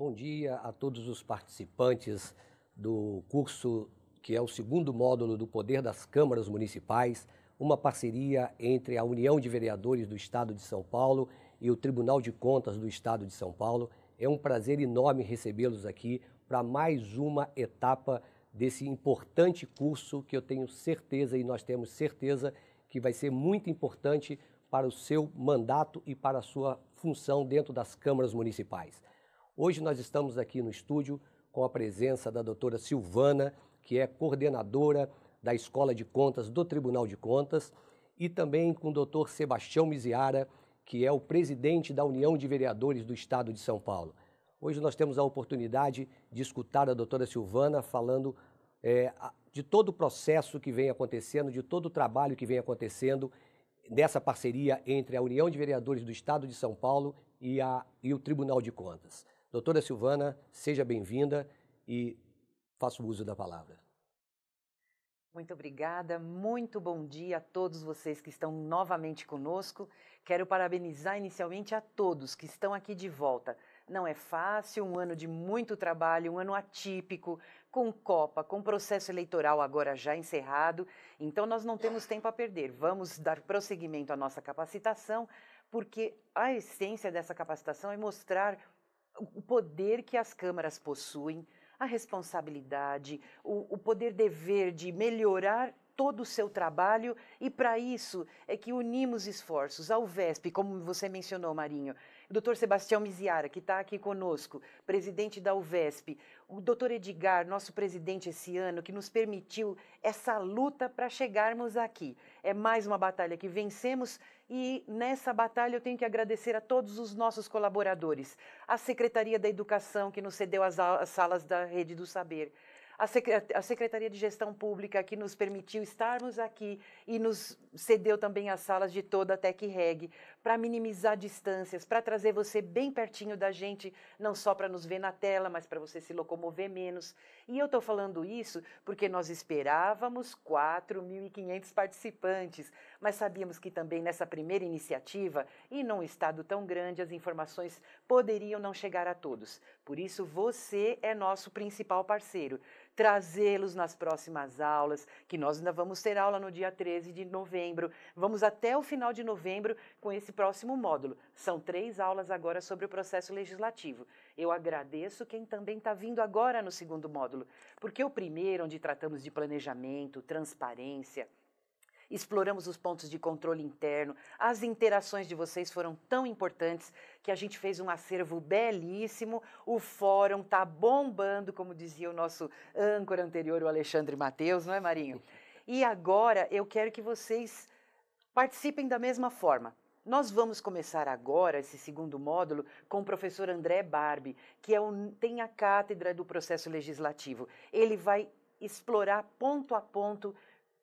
Bom dia a todos os participantes do curso que é o segundo módulo do Poder das Câmaras Municipais, uma parceria entre a União de Vereadores do Estado de São Paulo e o Tribunal de Contas do Estado de São Paulo. É um prazer enorme recebê-los aqui para mais uma etapa desse importante curso que eu tenho certeza e nós temos certeza que vai ser muito importante para o seu mandato e para a sua função dentro das câmaras municipais. Hoje nós estamos aqui no estúdio com a presença da doutora Silvana, que é coordenadora da Escola de Contas do Tribunal de Contas, e também com o doutor Sebastião Miziara, que é o presidente da União de Vereadores do Estado de São Paulo. Hoje nós temos a oportunidade de escutar a doutora Silvana falando é, de todo o processo que vem acontecendo, de todo o trabalho que vem acontecendo nessa parceria entre a União de Vereadores do Estado de São Paulo e, a, e o Tribunal de Contas. Doutora Silvana, seja bem-vinda e faça uso da palavra. Muito obrigada, muito bom dia a todos vocês que estão novamente conosco. Quero parabenizar inicialmente a todos que estão aqui de volta. Não é fácil, um ano de muito trabalho, um ano atípico, com Copa, com processo eleitoral agora já encerrado. Então, nós não temos tempo a perder. Vamos dar prosseguimento à nossa capacitação, porque a essência dessa capacitação é mostrar o poder que as câmaras possuem, a responsabilidade, o, o poder dever de melhorar todo o seu trabalho e para isso é que unimos esforços ao VESP, como você mencionou, Marinho. O doutor Sebastião Miziara, que está aqui conosco, presidente da UVESP, o doutor Edgar, nosso presidente esse ano, que nos permitiu essa luta para chegarmos aqui. É mais uma batalha que vencemos e nessa batalha eu tenho que agradecer a todos os nossos colaboradores, a Secretaria da Educação, que nos cedeu as, as salas da Rede do Saber, a, Secretaria de Gestão Pública, que nos permitiu estarmos aqui e nos cedeu também as salas de toda a Tech Reg, para minimizar distâncias, para trazer você bem pertinho da gente, não só para nos ver na tela, mas para você se locomover menos. E eu estou falando isso porque nós esperávamos 4.500 participantes, mas sabíamos que também nessa primeira iniciativa, e num estado tão grande, as informações poderiam não chegar a todos. Por isso, você é nosso principal parceiro. Trazê-los nas próximas aulas, que nós ainda vamos ter aula no dia 13 de novembro novembro. Vamos até o final de novembro com esse próximo módulo. São três aulas agora sobre o processo legislativo. Eu agradeço quem também está vindo agora no segundo módulo, porque o primeiro, onde tratamos de planejamento, transparência, exploramos os pontos de controle interno. As interações de vocês foram tão importantes que a gente fez um acervo belíssimo. O fórum está bombando, como dizia o nosso âncora anterior, o Alexandre Mateus, não é, Marinho? E agora eu quero que vocês participem da mesma forma. Nós vamos começar agora esse segundo módulo com o professor André Barbi, que é um, tem a cátedra do processo legislativo. Ele vai explorar ponto a ponto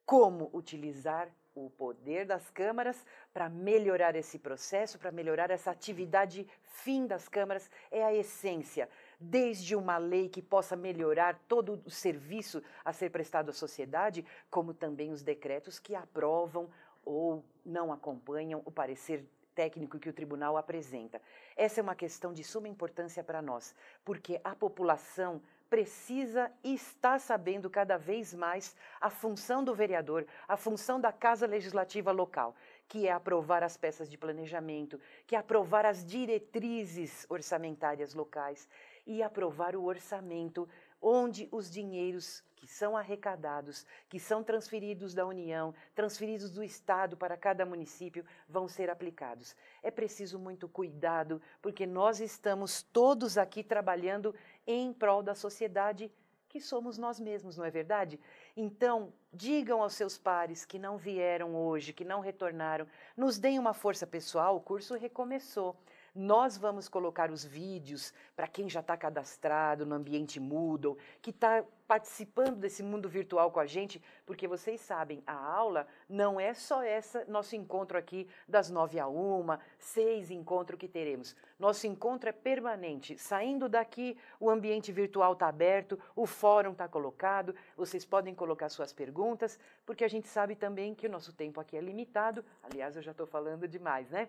como utilizar o poder das câmaras para melhorar esse processo, para melhorar essa atividade fim das câmaras, é a essência desde uma lei que possa melhorar todo o serviço a ser prestado à sociedade, como também os decretos que aprovam ou não acompanham o parecer técnico que o tribunal apresenta. Essa é uma questão de suma importância para nós, porque a população precisa e está sabendo cada vez mais a função do vereador, a função da Casa Legislativa local, que é aprovar as peças de planejamento, que é aprovar as diretrizes orçamentárias locais, e aprovar o orçamento onde os dinheiros que são arrecadados, que são transferidos da União, transferidos do Estado para cada município, vão ser aplicados. É preciso muito cuidado, porque nós estamos todos aqui trabalhando em prol da sociedade que somos nós mesmos, não é verdade? Então, digam aos seus pares que não vieram hoje, que não retornaram, nos deem uma força pessoal, o curso recomeçou. Nós vamos colocar os vídeos para quem já está cadastrado no ambiente Moodle, que está participando desse mundo virtual com a gente, porque vocês sabem, a aula não é só essa nosso encontro aqui das nove a uma, seis encontro que teremos. Nosso encontro é permanente. Saindo daqui, o ambiente virtual está aberto, o fórum está colocado, vocês podem colocar suas perguntas, porque a gente sabe também que o nosso tempo aqui é limitado. Aliás, eu já estou falando demais, né?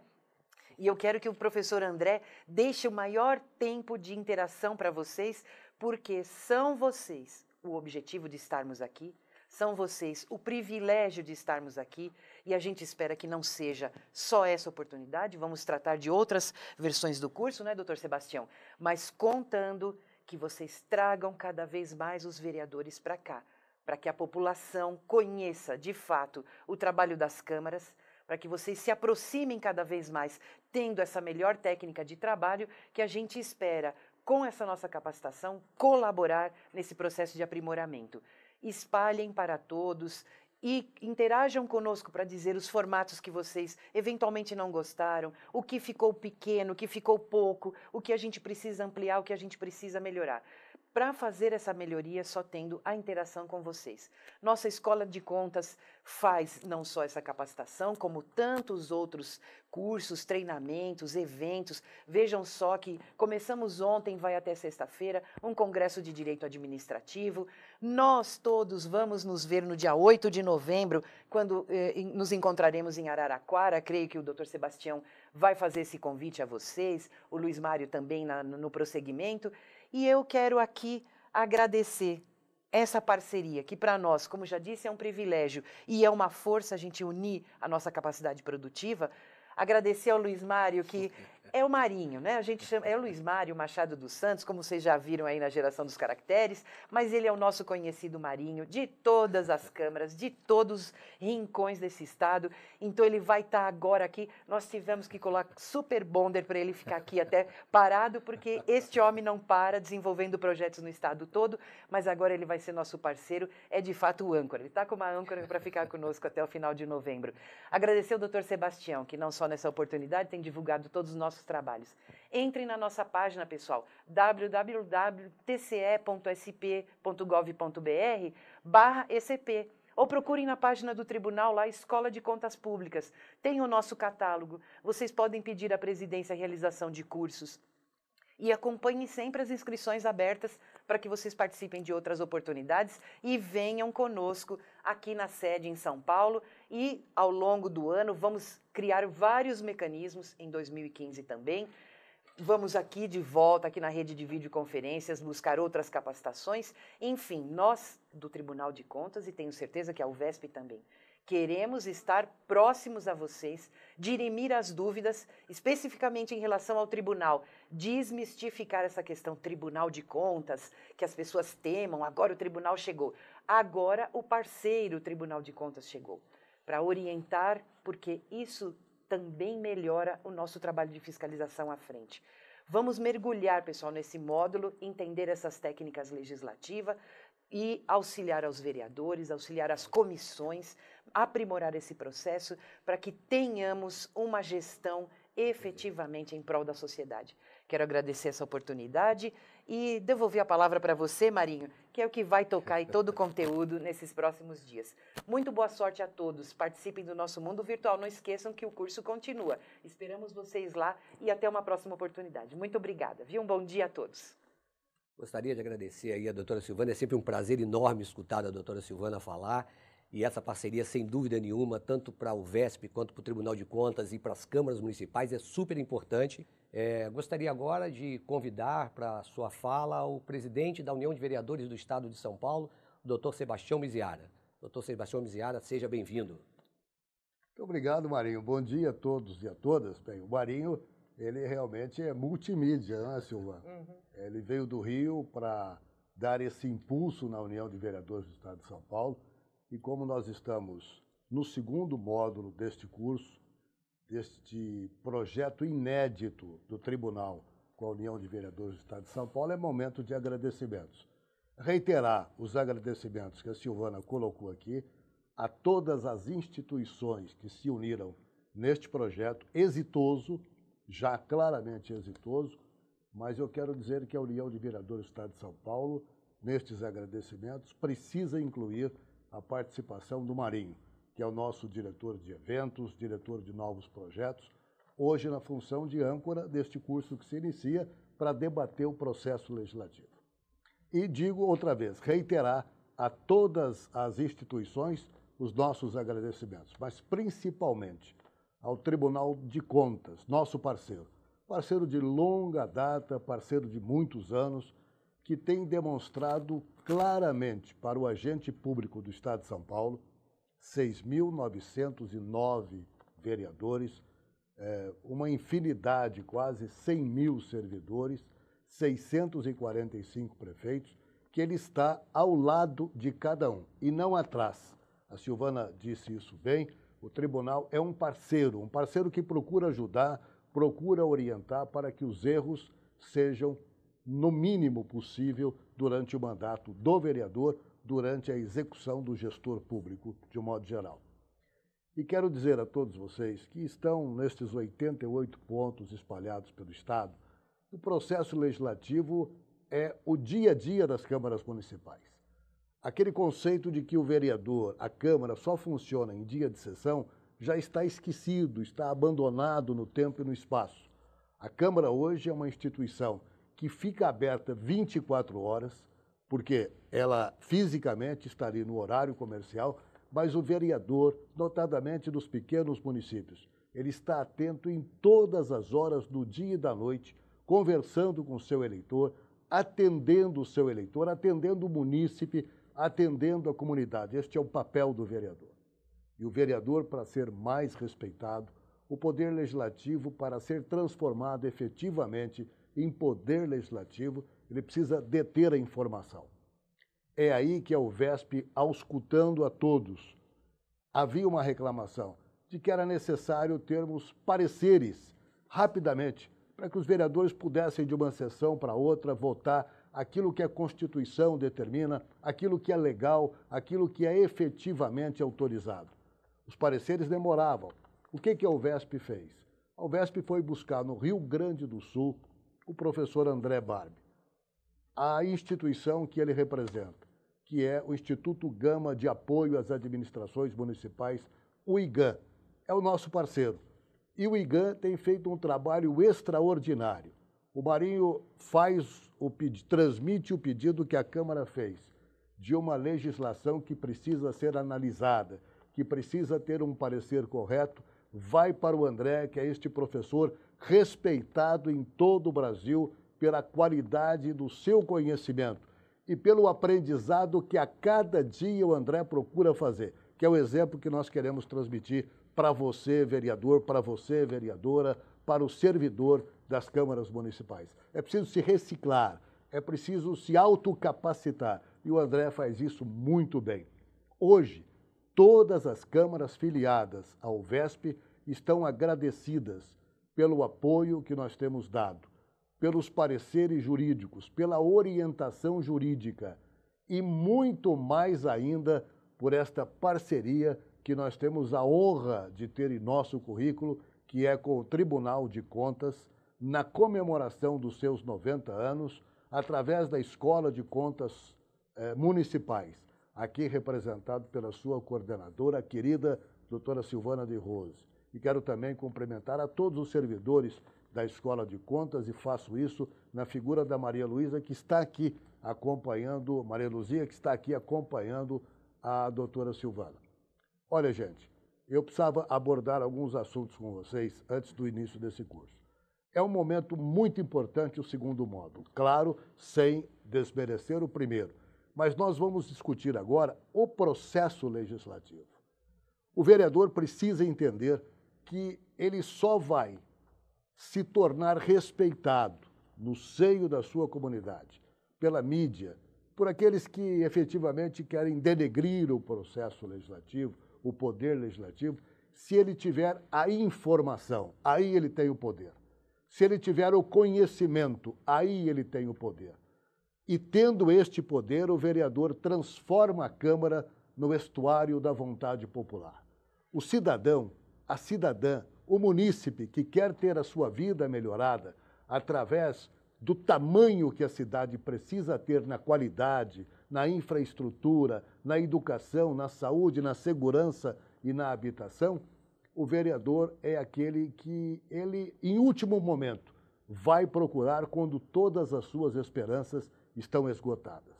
E eu quero que o professor André deixe o maior tempo de interação para vocês, porque são vocês o objetivo de estarmos aqui, são vocês o privilégio de estarmos aqui e a gente espera que não seja só essa oportunidade. Vamos tratar de outras versões do curso, né, doutor Sebastião? Mas contando que vocês tragam cada vez mais os vereadores para cá, para que a população conheça de fato o trabalho das câmaras para que vocês se aproximem cada vez mais, tendo essa melhor técnica de trabalho que a gente espera, com essa nossa capacitação, colaborar nesse processo de aprimoramento. Espalhem para todos, e interajam conosco para dizer os formatos que vocês eventualmente não gostaram, o que ficou pequeno, o que ficou pouco, o que a gente precisa ampliar, o que a gente precisa melhorar para fazer essa melhoria só tendo a interação com vocês. Nossa escola de contas faz não só essa capacitação, como tantos outros cursos, treinamentos, eventos. Vejam só que começamos ontem, vai até sexta-feira, um congresso de direito administrativo. Nós todos vamos nos ver no dia 8 de novembro, quando eh, nos encontraremos em Araraquara. Creio que o Dr. Sebastião vai fazer esse convite a vocês, o Luiz Mário também na, no prosseguimento. E eu quero aqui agradecer essa parceria, que para nós, como já disse, é um privilégio e é uma força a gente unir a nossa capacidade produtiva. Agradecer ao Luiz Mário, que é o Marinho, né? A gente chama, é o Luiz Mário Machado dos Santos, como vocês já viram aí na geração dos caracteres, mas ele é o nosso conhecido Marinho de todas as câmaras, de todos os rincões desse estado. Então ele vai estar tá agora aqui. Nós tivemos que colar super bonder para ele ficar aqui até parado, porque este homem não para desenvolvendo projetos no estado todo, mas agora ele vai ser nosso parceiro, é de fato o âncora. Ele está com uma âncora para ficar conosco até o final de novembro. Agradecer ao doutor Sebastião, que não só nessa oportunidade tem divulgado todos os nossos nossos trabalhos. Entrem na nossa página, pessoal, www.tce.sp.gov.br barra ECP ou procurem na página do tribunal lá Escola de Contas Públicas. Tem o nosso catálogo. Vocês podem pedir à presidência a realização de cursos. E acompanhem sempre as inscrições abertas para que vocês participem de outras oportunidades e venham conosco aqui na sede em São Paulo. E ao longo do ano vamos criar vários mecanismos em 2015 também. Vamos aqui de volta, aqui na rede de videoconferências, buscar outras capacitações. Enfim, nós do Tribunal de Contas, e tenho certeza que a UVESP também, Queremos estar próximos a vocês, dirimir as dúvidas, especificamente em relação ao tribunal, desmistificar essa questão tribunal de contas, que as pessoas temam, agora o tribunal chegou. Agora o parceiro o tribunal de contas chegou, para orientar, porque isso também melhora o nosso trabalho de fiscalização à frente. Vamos mergulhar, pessoal, nesse módulo, entender essas técnicas legislativas, e auxiliar aos vereadores, auxiliar as comissões, aprimorar esse processo para que tenhamos uma gestão efetivamente em prol da sociedade. Quero agradecer essa oportunidade e devolver a palavra para você, Marinho, que é o que vai tocar todo o conteúdo nesses próximos dias. Muito boa sorte a todos. Participem do nosso mundo virtual. Não esqueçam que o curso continua. Esperamos vocês lá e até uma próxima oportunidade. Muito obrigada. Viu? Um bom dia a todos. Gostaria de agradecer aí a doutora Silvana, é sempre um prazer enorme escutar a doutora Silvana falar. E essa parceria, sem dúvida nenhuma, tanto para o VESP quanto para o Tribunal de Contas e para as câmaras municipais, é super importante. É, gostaria agora de convidar para sua fala o presidente da União de Vereadores do Estado de São Paulo, doutor Sebastião Miziara. Doutor Sebastião Miziara, seja bem-vindo. Muito obrigado, Marinho. Bom dia a todos e a todas. Bem, o Marinho ele realmente é multimídia, não é, Silvana? Uhum. Ele veio do Rio para dar esse impulso na União de Vereadores do Estado de São Paulo. E como nós estamos no segundo módulo deste curso, deste projeto inédito do Tribunal com a União de Vereadores do Estado de São Paulo, é momento de agradecimentos. Reiterar os agradecimentos que a Silvana colocou aqui a todas as instituições que se uniram neste projeto exitoso já claramente exitoso, mas eu quero dizer que a União de Vereadores do Estado de São Paulo, nestes agradecimentos, precisa incluir a participação do Marinho, que é o nosso diretor de eventos, diretor de novos projetos, hoje na função de âncora deste curso que se inicia para debater o processo legislativo. E digo outra vez, reiterar a todas as instituições os nossos agradecimentos, mas principalmente ao Tribunal de Contas, nosso parceiro. Parceiro de longa data, parceiro de muitos anos, que tem demonstrado claramente para o agente público do Estado de São Paulo, 6.909 vereadores, eh, uma infinidade, quase 100 mil servidores, 645 prefeitos, que ele está ao lado de cada um e não atrás. A Silvana disse isso bem o tribunal é um parceiro, um parceiro que procura ajudar, procura orientar para que os erros sejam no mínimo possível durante o mandato do vereador, durante a execução do gestor público, de um modo geral. E quero dizer a todos vocês que estão nestes 88 pontos espalhados pelo Estado, o processo legislativo é o dia a dia das câmaras municipais. Aquele conceito de que o vereador, a Câmara, só funciona em dia de sessão já está esquecido, está abandonado no tempo e no espaço. A Câmara hoje é uma instituição que fica aberta 24 horas, porque ela fisicamente estaria no horário comercial, mas o vereador, notadamente dos pequenos municípios, ele está atento em todas as horas do dia e da noite, conversando com o seu eleitor, atendendo o seu eleitor, atendendo o munícipe, atendendo a comunidade. Este é o papel do vereador. E o vereador, para ser mais respeitado, o poder legislativo, para ser transformado efetivamente em poder legislativo, ele precisa deter a informação. É aí que é o VESP auscultando a todos. Havia uma reclamação de que era necessário termos pareceres rapidamente para que os vereadores pudessem, de uma sessão para outra, votar aquilo que a Constituição determina, aquilo que é legal, aquilo que é efetivamente autorizado. Os pareceres demoravam. O que, que a UVESP fez? A UVESP foi buscar no Rio Grande do Sul o professor André Barbi, a instituição que ele representa, que é o Instituto Gama de Apoio às Administrações Municipais, o IGAN, É o nosso parceiro. E o IGAN tem feito um trabalho extraordinário. O Marinho faz o transmite o pedido que a Câmara fez de uma legislação que precisa ser analisada, que precisa ter um parecer correto, vai para o André, que é este professor respeitado em todo o Brasil pela qualidade do seu conhecimento e pelo aprendizado que a cada dia o André procura fazer, que é o exemplo que nós queremos transmitir para você, vereador, para você, vereadora, para o servidor das câmaras municipais. É preciso se reciclar, é preciso se autocapacitar. E o André faz isso muito bem. Hoje, todas as câmaras filiadas ao VESP estão agradecidas pelo apoio que nós temos dado, pelos pareceres jurídicos, pela orientação jurídica e muito mais ainda por esta parceria que nós temos a honra de ter em nosso currículo que é com o Tribunal de Contas, na comemoração dos seus 90 anos, através da Escola de Contas eh, Municipais, aqui representado pela sua coordenadora, a querida doutora Silvana de Rose. E quero também cumprimentar a todos os servidores da Escola de Contas e faço isso na figura da Maria Luísa, que está aqui acompanhando, Maria Luzia, que está aqui acompanhando a doutora Silvana. Olha, gente, eu precisava abordar alguns assuntos com vocês antes do início desse curso. É um momento muito importante o segundo módulo, claro, sem desmerecer o primeiro. Mas nós vamos discutir agora o processo legislativo. O vereador precisa entender que ele só vai se tornar respeitado no seio da sua comunidade, pela mídia, por aqueles que efetivamente querem denegrir o processo legislativo, o poder legislativo se ele tiver a informação, aí ele tem o poder. Se ele tiver o conhecimento, aí ele tem o poder. E tendo este poder, o vereador transforma a Câmara no estuário da vontade popular. O cidadão, a cidadã, o munícipe que quer ter a sua vida melhorada através do tamanho que a cidade precisa ter na qualidade, na infraestrutura, na educação, na saúde, na segurança e na habitação, o vereador é aquele que ele, em último momento, vai procurar quando todas as suas esperanças estão esgotadas.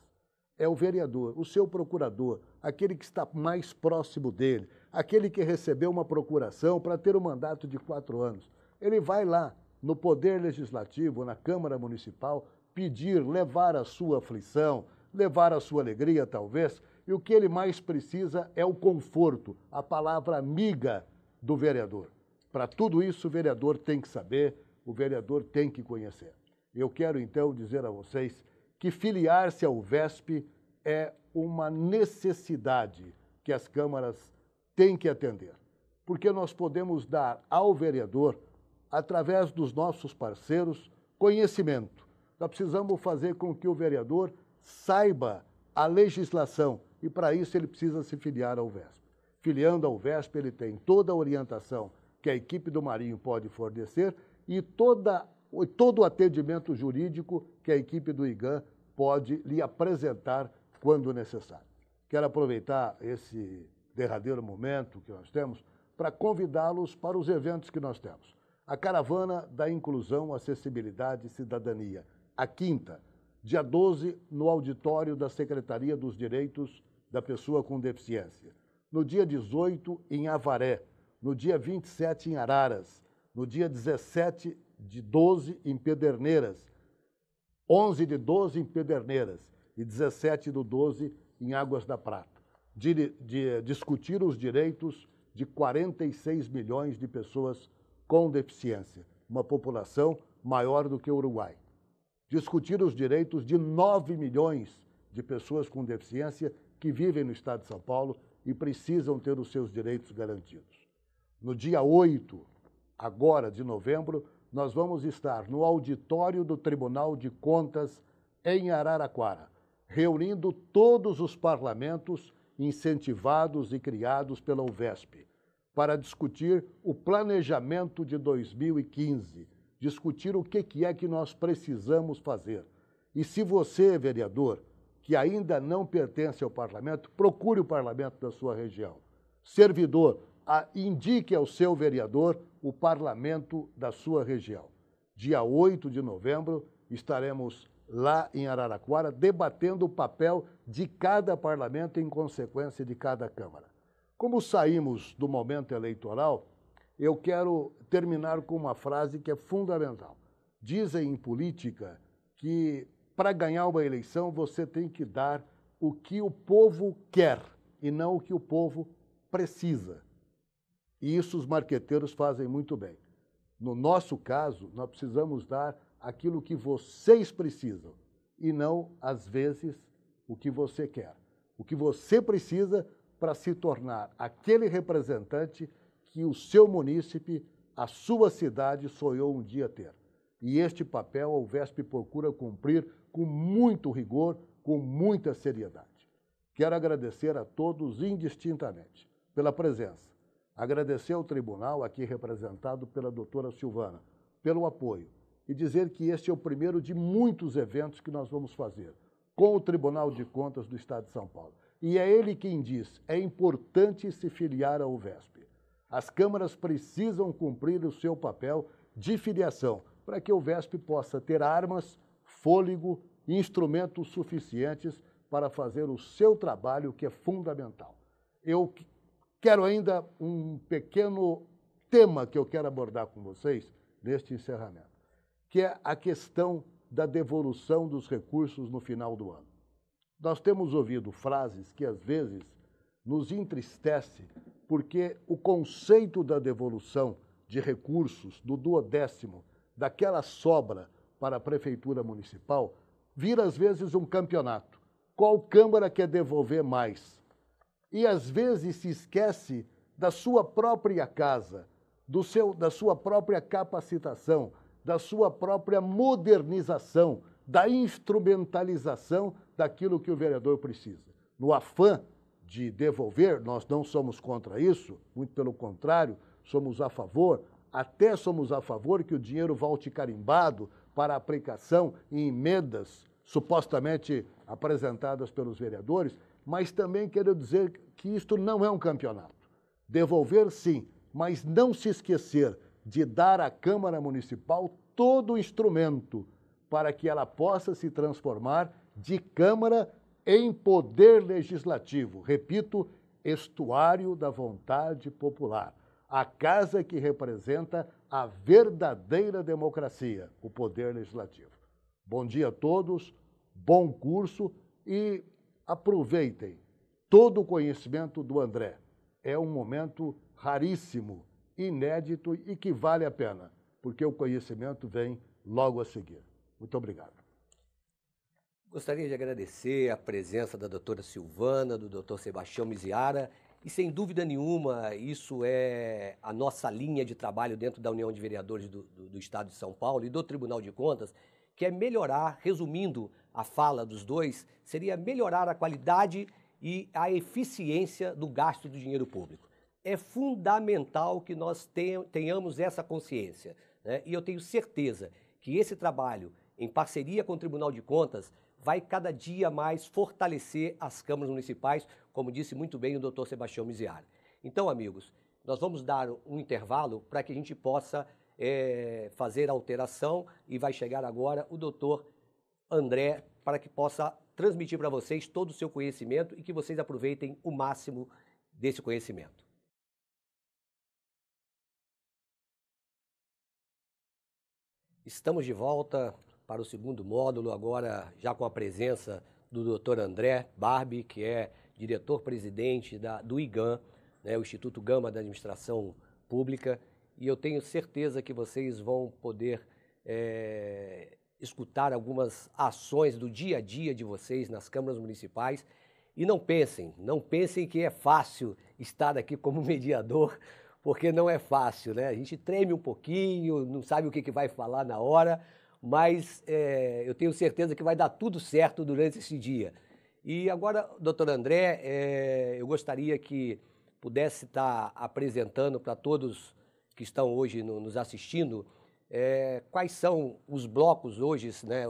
É o vereador, o seu procurador, aquele que está mais próximo dele, aquele que recebeu uma procuração para ter um mandato de quatro anos. Ele vai lá no Poder Legislativo, na Câmara Municipal, pedir, levar a sua aflição, levar a sua alegria, talvez, e o que ele mais precisa é o conforto, a palavra amiga do vereador. Para tudo isso, o vereador tem que saber, o vereador tem que conhecer. Eu quero então dizer a vocês que filiar-se ao VESP é uma necessidade que as câmaras têm que atender, porque nós podemos dar ao vereador, através dos nossos parceiros, conhecimento. Nós precisamos fazer com que o vereador saiba a legislação e para isso ele precisa se filiar ao VESP. Filiando ao VESP, ele tem toda a orientação que a equipe do Marinho pode fornecer e toda, todo o atendimento jurídico que a equipe do IGAN pode lhe apresentar quando necessário. Quero aproveitar esse derradeiro momento que nós temos para convidá-los para os eventos que nós temos. A Caravana da Inclusão, Acessibilidade e Cidadania, a quinta, dia 12, no auditório da Secretaria dos Direitos da Pessoa com Deficiência. No dia 18, em Avaré. No dia 27, em Araras. No dia 17 de 12, em Pederneiras. 11 de 12, em Pederneiras. E 17 do 12, em Águas da Prata. De, de, discutir os direitos de 46 milhões de pessoas com deficiência, uma população maior do que o Uruguai discutir os direitos de 9 milhões de pessoas com deficiência que vivem no Estado de São Paulo e precisam ter os seus direitos garantidos. No dia 8, agora de novembro, nós vamos estar no auditório do Tribunal de Contas em Araraquara, reunindo todos os parlamentos incentivados e criados pela UVESP para discutir o planejamento de 2015 discutir o que, que é que nós precisamos fazer. E se você, vereador, que ainda não pertence ao parlamento, procure o parlamento da sua região. Servidor, a, indique ao seu vereador o parlamento da sua região. Dia 8 de novembro estaremos lá em Araraquara debatendo o papel de cada parlamento em consequência de cada Câmara. Como saímos do momento eleitoral, eu quero terminar com uma frase que é fundamental. Dizem em política que para ganhar uma eleição você tem que dar o que o povo quer e não o que o povo precisa. E isso os marqueteiros fazem muito bem. No nosso caso, nós precisamos dar aquilo que vocês precisam e não, às vezes, o que você quer. O que você precisa para se tornar aquele representante que o seu munícipe, a sua cidade, sonhou um dia ter. E este papel o Vesp procura cumprir com muito rigor, com muita seriedade. Quero agradecer a todos indistintamente pela presença. Agradecer ao tribunal, aqui representado pela doutora Silvana, pelo apoio e dizer que este é o primeiro de muitos eventos que nós vamos fazer com o Tribunal de Contas do Estado de São Paulo. E é ele quem diz: é importante se filiar ao VESP. As câmaras precisam cumprir o seu papel de filiação para que o VESP possa ter armas, fôlego e instrumentos suficientes para fazer o seu trabalho, que é fundamental. Eu quero ainda um pequeno tema que eu quero abordar com vocês neste encerramento, que é a questão da devolução dos recursos no final do ano. Nós temos ouvido frases que às vezes nos entristece porque o conceito da devolução de recursos do duodécimo, daquela sobra para a prefeitura municipal, vira às vezes um campeonato. Qual Câmara quer devolver mais? E às vezes se esquece da sua própria casa, do seu, da sua própria capacitação, da sua própria modernização, da instrumentalização daquilo que o vereador precisa. No afã de devolver, nós não somos contra isso, muito pelo contrário, somos a favor, até somos a favor que o dinheiro volte carimbado para aplicação em emendas supostamente apresentadas pelos vereadores, mas também quero dizer que isto não é um campeonato. Devolver, sim, mas não se esquecer de dar à Câmara Municipal todo o instrumento para que ela possa se transformar de Câmara em poder legislativo. Repito, estuário da vontade popular. A casa que representa a verdadeira democracia, o poder legislativo. Bom dia a todos, bom curso e aproveitem todo o conhecimento do André. É um momento raríssimo, inédito e que vale a pena, porque o conhecimento vem logo a seguir. Muito obrigado. Gostaria de agradecer a presença da doutora Silvana, do doutor Sebastião Miziara, e sem dúvida nenhuma, isso é a nossa linha de trabalho dentro da União de Vereadores do, do, do, Estado de São Paulo e do Tribunal de Contas, que é melhorar, resumindo a fala dos dois, seria melhorar a qualidade e a eficiência do gasto do dinheiro público. É fundamental que nós tenhamos essa consciência. Né? E eu tenho certeza que esse trabalho, em parceria com o Tribunal de Contas, vai cada dia mais fortalecer as câmaras municipais, como disse muito bem o doutor Sebastião Miziar. Então, amigos, nós vamos dar um intervalo para que a gente possa é, fazer a alteração e vai chegar agora o doutor André para que possa transmitir para vocês todo o seu conhecimento e que vocês aproveitem o máximo desse conhecimento. Estamos de volta para o segundo módulo, agora já com a presença do Dr. André Barbi, que é diretor-presidente do IGAM, né, o Instituto Gama da Administração Pública, e eu tenho certeza que vocês vão poder é, escutar algumas ações do dia a dia de vocês nas câmaras municipais. E não pensem, não pensem que é fácil estar aqui como mediador, porque não é fácil, né? A gente treme um pouquinho, não sabe o que, que vai falar na hora, mas é, eu tenho certeza que vai dar tudo certo durante esse dia. E agora, doutor André, é, eu gostaria que pudesse estar apresentando para todos que estão hoje no, nos assistindo é, quais são os blocos hoje, né,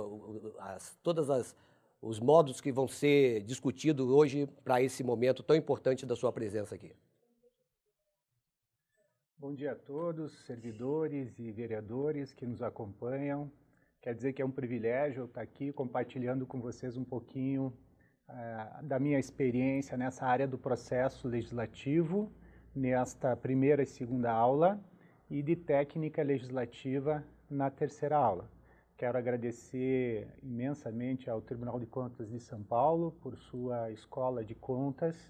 as, todas as os modos que vão ser discutidos hoje para esse momento tão importante da sua presença aqui. Bom dia a todos, servidores e vereadores que nos acompanham Quer dizer que é um privilégio estar aqui compartilhando com vocês um pouquinho uh, da minha experiência nessa área do processo legislativo, nesta primeira e segunda aula, e de técnica legislativa na terceira aula. Quero agradecer imensamente ao Tribunal de Contas de São Paulo por sua escola de contas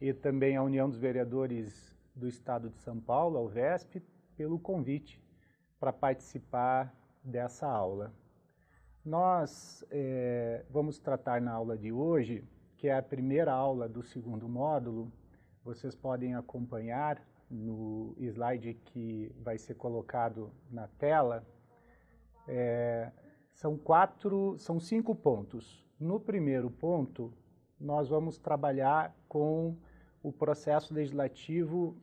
e também à União dos Vereadores do Estado de São Paulo, ao VESP, pelo convite para participar dessa aula. Nós é, vamos tratar na aula de hoje, que é a primeira aula do segundo módulo, vocês podem acompanhar no slide que vai ser colocado na tela, é, são quatro, são cinco pontos. No primeiro ponto, nós vamos trabalhar com o processo legislativo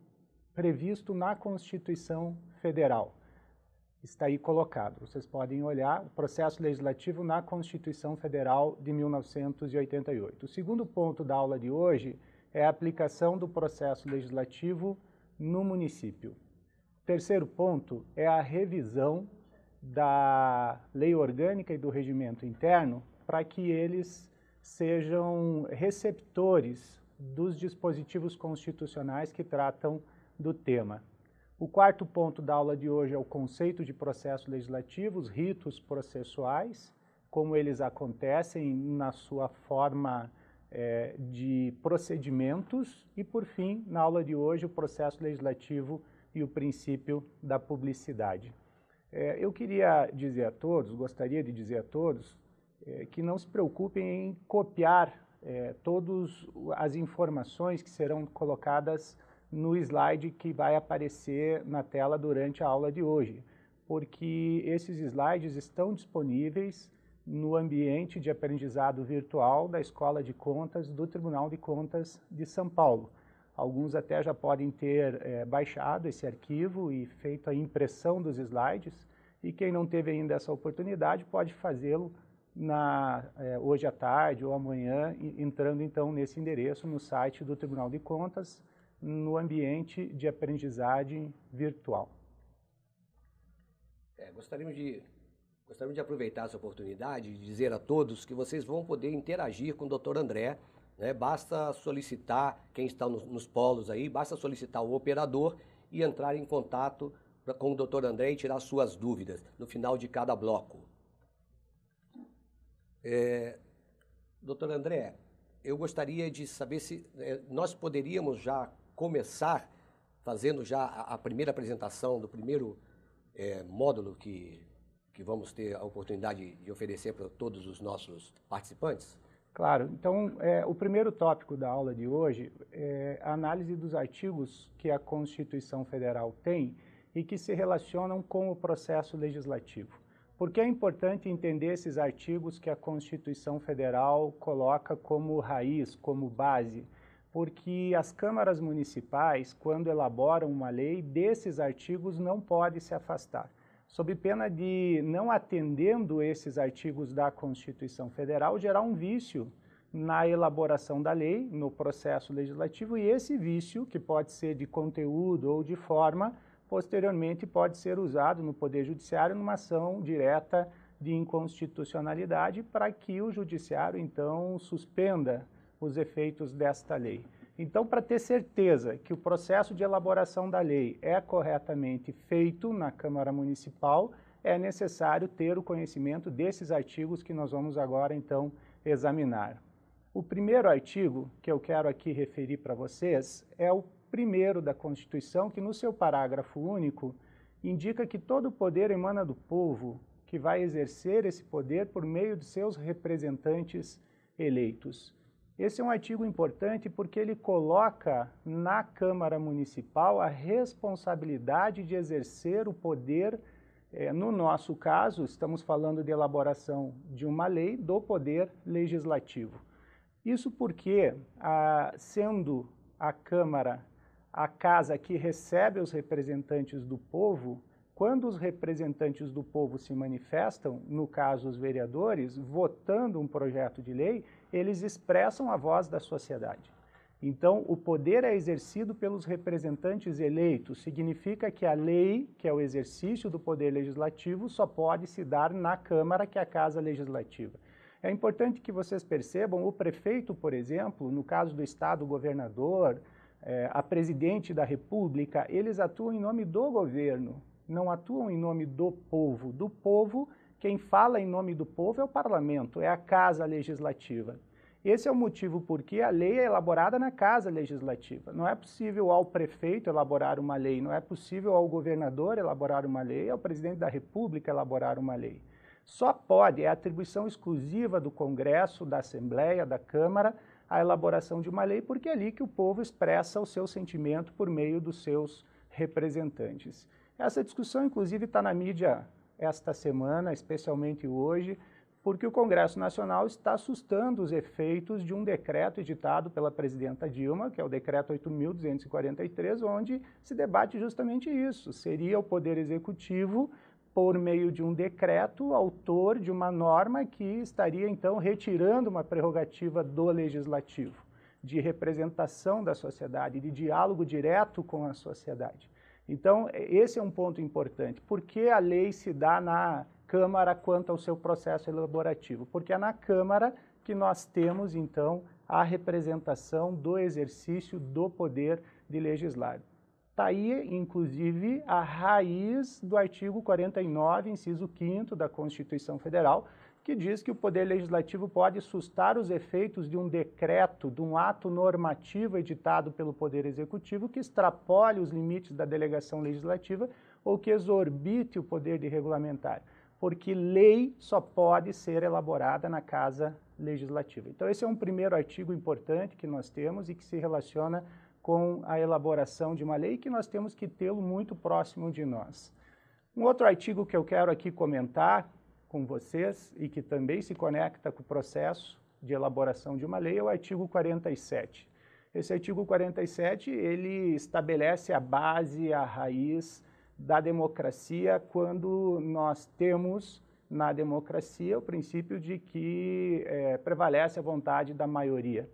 previsto na Constituição Federal está aí colocado. Vocês podem olhar o processo legislativo na Constituição Federal de 1988. O segundo ponto da aula de hoje é a aplicação do processo legislativo no município. O terceiro ponto é a revisão da lei orgânica e do regimento interno para que eles sejam receptores dos dispositivos constitucionais que tratam do tema. O quarto ponto da aula de hoje é o conceito de processo legislativo, os ritos processuais, como eles acontecem na sua forma é, de procedimentos e, por fim, na aula de hoje, o processo legislativo e o princípio da publicidade. É, eu queria dizer a todos, gostaria de dizer a todos, é, que não se preocupem em copiar é, todas as informações que serão colocadas no slide que vai aparecer na tela durante a aula de hoje, porque esses slides estão disponíveis no ambiente de aprendizado virtual da Escola de Contas do Tribunal de Contas de São Paulo. Alguns até já podem ter é, baixado esse arquivo e feito a impressão dos slides, e quem não teve ainda essa oportunidade pode fazê-lo é, hoje à tarde ou amanhã, entrando então nesse endereço no site do Tribunal de Contas, no ambiente de aprendizagem virtual. É, gostaríamos, de, gostaríamos de aproveitar essa oportunidade e dizer a todos que vocês vão poder interagir com o Dr. André. Né? Basta solicitar, quem está nos, nos polos aí, basta solicitar o operador e entrar em contato pra, com o Dr. André e tirar suas dúvidas no final de cada bloco. É, Doutor André, eu gostaria de saber se é, nós poderíamos já começar fazendo já a, primeira apresentação do primeiro é, módulo que, que vamos ter a oportunidade de oferecer para todos os nossos participantes? Claro. Então, é, o primeiro tópico da aula de hoje é a análise dos artigos que a Constituição Federal tem e que se relacionam com o processo legislativo. Por que é importante entender esses artigos que a Constituição Federal coloca como raiz, como base? porque as câmaras municipais, quando elaboram uma lei, desses artigos não pode se afastar. Sob pena de, não atendendo esses artigos da Constituição Federal, gerar um vício na elaboração da lei, no processo legislativo, e esse vício, que pode ser de conteúdo ou de forma, posteriormente pode ser usado no Poder Judiciário numa ação direta de inconstitucionalidade para que o Judiciário, então, suspenda os efeitos desta lei. Então, para ter certeza que o processo de elaboração da lei é corretamente feito na Câmara Municipal, é necessário ter o conhecimento desses artigos que nós vamos agora, então, examinar. O primeiro artigo que eu quero aqui referir para vocês é o primeiro da Constituição, que no seu parágrafo único indica que todo o poder emana do povo, que vai exercer esse poder por meio de seus representantes eleitos. Esse é um artigo importante porque ele coloca na Câmara Municipal a responsabilidade de exercer o poder, eh, no nosso caso, estamos falando de elaboração de uma lei, do poder legislativo. Isso porque, ah, sendo a Câmara a casa que recebe os representantes do povo, quando os representantes do povo se manifestam, no caso os vereadores, votando um projeto de lei, eles expressam a voz da sociedade. Então, o poder é exercido pelos representantes eleitos, significa que a lei, que é o exercício do poder legislativo, só pode se dar na Câmara, que é a Casa Legislativa. É importante que vocês percebam: o prefeito, por exemplo, no caso do Estado, o governador, eh, a presidente da República, eles atuam em nome do governo, não atuam em nome do povo. Do povo quem fala em nome do povo é o parlamento, é a casa legislativa. Esse é o motivo porque a lei é elaborada na Casa Legislativa. Não é possível ao prefeito elaborar uma lei, não é possível ao governador elaborar uma lei, ao presidente da República elaborar uma lei. Só pode, é atribuição exclusiva do Congresso, da Assembleia, da Câmara, a elaboração de uma lei, porque é ali que o povo expressa o seu sentimento por meio dos seus representantes. Essa discussão, inclusive, está na mídia esta semana, especialmente hoje, porque o Congresso Nacional está assustando os efeitos de um decreto editado pela presidenta Dilma, que é o decreto 8.243, onde se debate justamente isso. Seria o Poder Executivo, por meio de um decreto, autor de uma norma que estaria então retirando uma prerrogativa do Legislativo de representação da sociedade, de diálogo direto com a sociedade. Então, esse é um ponto importante. Por que a lei se dá na Câmara quanto ao seu processo elaborativo? Porque é na Câmara que nós temos, então, a representação do exercício do poder de legislar. Está aí, inclusive, a raiz do artigo 49, inciso 5 da Constituição Federal, que diz que o Poder Legislativo pode sustar os efeitos de um decreto, de um ato normativo editado pelo Poder Executivo que extrapole os limites da delegação legislativa ou que exorbite o poder de regulamentar, porque lei só pode ser elaborada na Casa Legislativa. Então, esse é um primeiro artigo importante que nós temos e que se relaciona com a elaboração de uma lei que nós temos que tê-lo muito próximo de nós. Um outro artigo que eu quero aqui comentar com vocês e que também se conecta com o processo de elaboração de uma lei é o artigo 47. Esse artigo 47, ele estabelece a base, a raiz da democracia quando nós temos na democracia o princípio de que é, prevalece a vontade da maioria.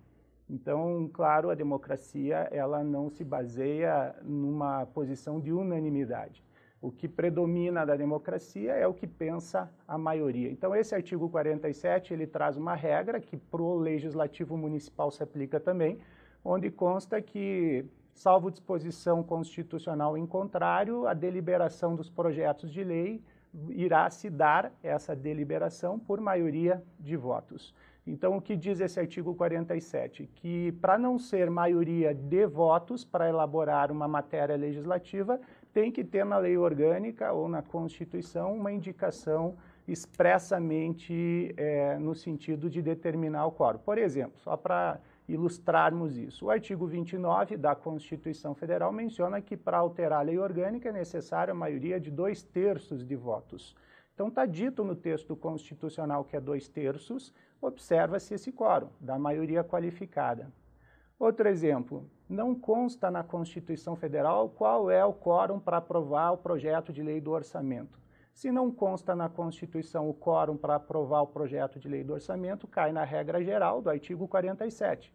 Então, claro, a democracia ela não se baseia numa posição de unanimidade. O que predomina da democracia é o que pensa a maioria. Então, esse artigo 47 ele traz uma regra que para o legislativo municipal se aplica também, onde consta que, salvo disposição constitucional em contrário, a deliberação dos projetos de lei irá se dar essa deliberação por maioria de votos. Então, o que diz esse artigo 47? Que, para não ser maioria de votos para elaborar uma matéria legislativa, tem que ter na lei orgânica ou na Constituição uma indicação expressamente é, no sentido de determinar o quórum. Por exemplo, só para ilustrarmos isso, o artigo 29 da Constituição Federal menciona que para alterar a lei orgânica é necessária a maioria de dois terços de votos. Então está dito no texto constitucional que é dois terços, observa-se esse quórum da maioria qualificada. Outro exemplo, não consta na Constituição Federal qual é o quórum para aprovar o projeto de lei do orçamento. Se não consta na Constituição o quórum para aprovar o projeto de lei do orçamento, cai na regra geral do artigo 47.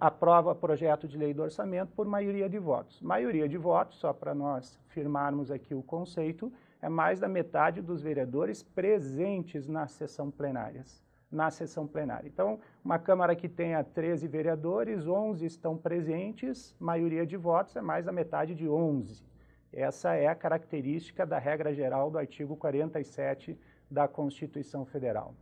Aprova o projeto de lei do orçamento por maioria de votos. Maioria de votos, só para nós firmarmos aqui o conceito, é mais da metade dos vereadores presentes nas sessão plenárias na sessão plenária. Então, uma Câmara que tenha 13 vereadores, 11 estão presentes, maioria de votos é mais da metade de 11. Essa é a característica da regra geral do artigo 47 da Constituição Federal.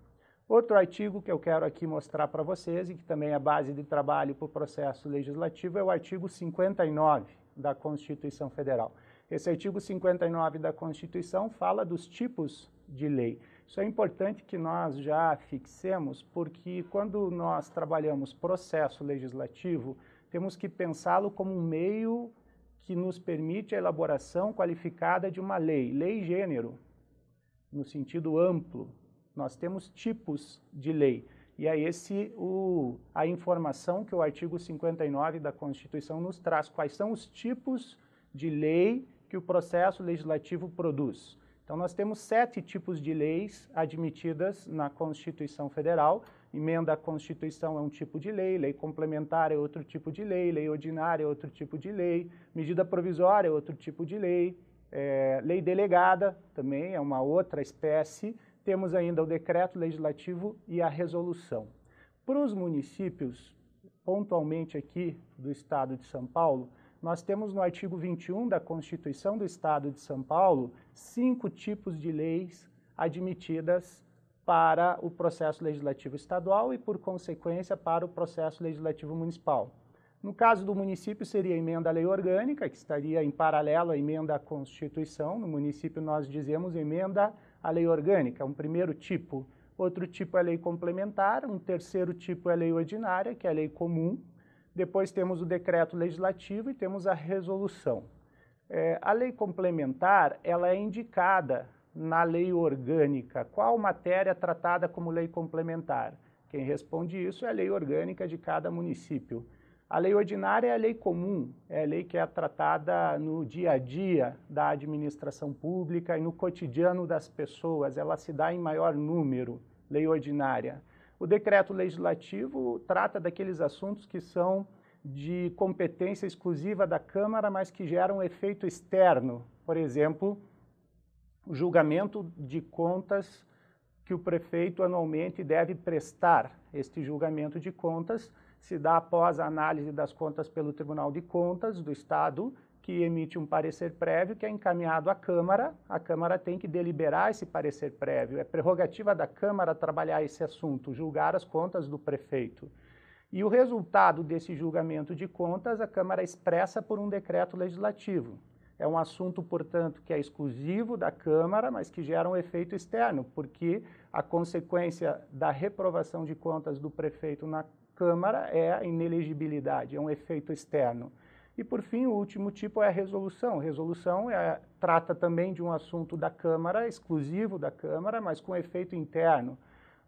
Outro artigo que eu quero aqui mostrar para vocês e que também é base de trabalho para o processo legislativo é o artigo 59 da Constituição Federal. Esse artigo 59 da Constituição fala dos tipos de lei. Isso é importante que nós já fixemos, porque quando nós trabalhamos processo legislativo, temos que pensá-lo como um meio que nos permite a elaboração qualificada de uma lei, lei gênero, no sentido amplo. Nós temos tipos de lei. E é esse o, a informação que o artigo 59 da Constituição nos traz. Quais são os tipos de lei que o processo legislativo produz? Então, nós temos sete tipos de leis admitidas na Constituição Federal. Emenda à Constituição é um tipo de lei, lei complementar é outro tipo de lei, lei ordinária é outro tipo de lei, medida provisória é outro tipo de lei, é, lei delegada também é uma outra espécie. Temos ainda o decreto legislativo e a resolução. Para os municípios, pontualmente aqui do estado de São Paulo, nós temos no artigo 21 da Constituição do Estado de São Paulo cinco tipos de leis admitidas para o processo legislativo estadual e, por consequência, para o processo legislativo municipal. No caso do município, seria a emenda à lei orgânica, que estaria em paralelo à emenda à Constituição. No município, nós dizemos emenda à lei orgânica, um primeiro tipo. Outro tipo é lei complementar, um terceiro tipo é lei ordinária, que é a lei comum, depois temos o decreto legislativo e temos a resolução. É, a lei complementar ela é indicada na lei orgânica. Qual matéria é tratada como lei complementar? Quem responde isso é a lei orgânica de cada município. A lei ordinária é a lei comum, é a lei que é tratada no dia a dia da administração pública e no cotidiano das pessoas, ela se dá em maior número, lei ordinária. O decreto legislativo trata daqueles assuntos que são de competência exclusiva da Câmara, mas que geram efeito externo. Por exemplo, o julgamento de contas que o prefeito anualmente deve prestar. Este julgamento de contas se dá após a análise das contas pelo Tribunal de Contas do Estado que emite um parecer prévio que é encaminhado à Câmara. A Câmara tem que deliberar esse parecer prévio. É prerrogativa da Câmara trabalhar esse assunto, julgar as contas do prefeito. E o resultado desse julgamento de contas, a Câmara expressa por um decreto legislativo. É um assunto, portanto, que é exclusivo da Câmara, mas que gera um efeito externo, porque a consequência da reprovação de contas do prefeito na Câmara é a inelegibilidade, é um efeito externo. E por fim, o último tipo é a resolução. Resolução é, trata também de um assunto da Câmara, exclusivo da Câmara, mas com efeito interno.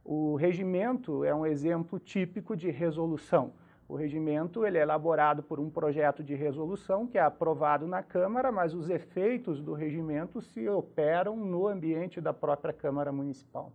O regimento é um exemplo típico de resolução. O regimento ele é elaborado por um projeto de resolução que é aprovado na Câmara, mas os efeitos do regimento se operam no ambiente da própria Câmara Municipal.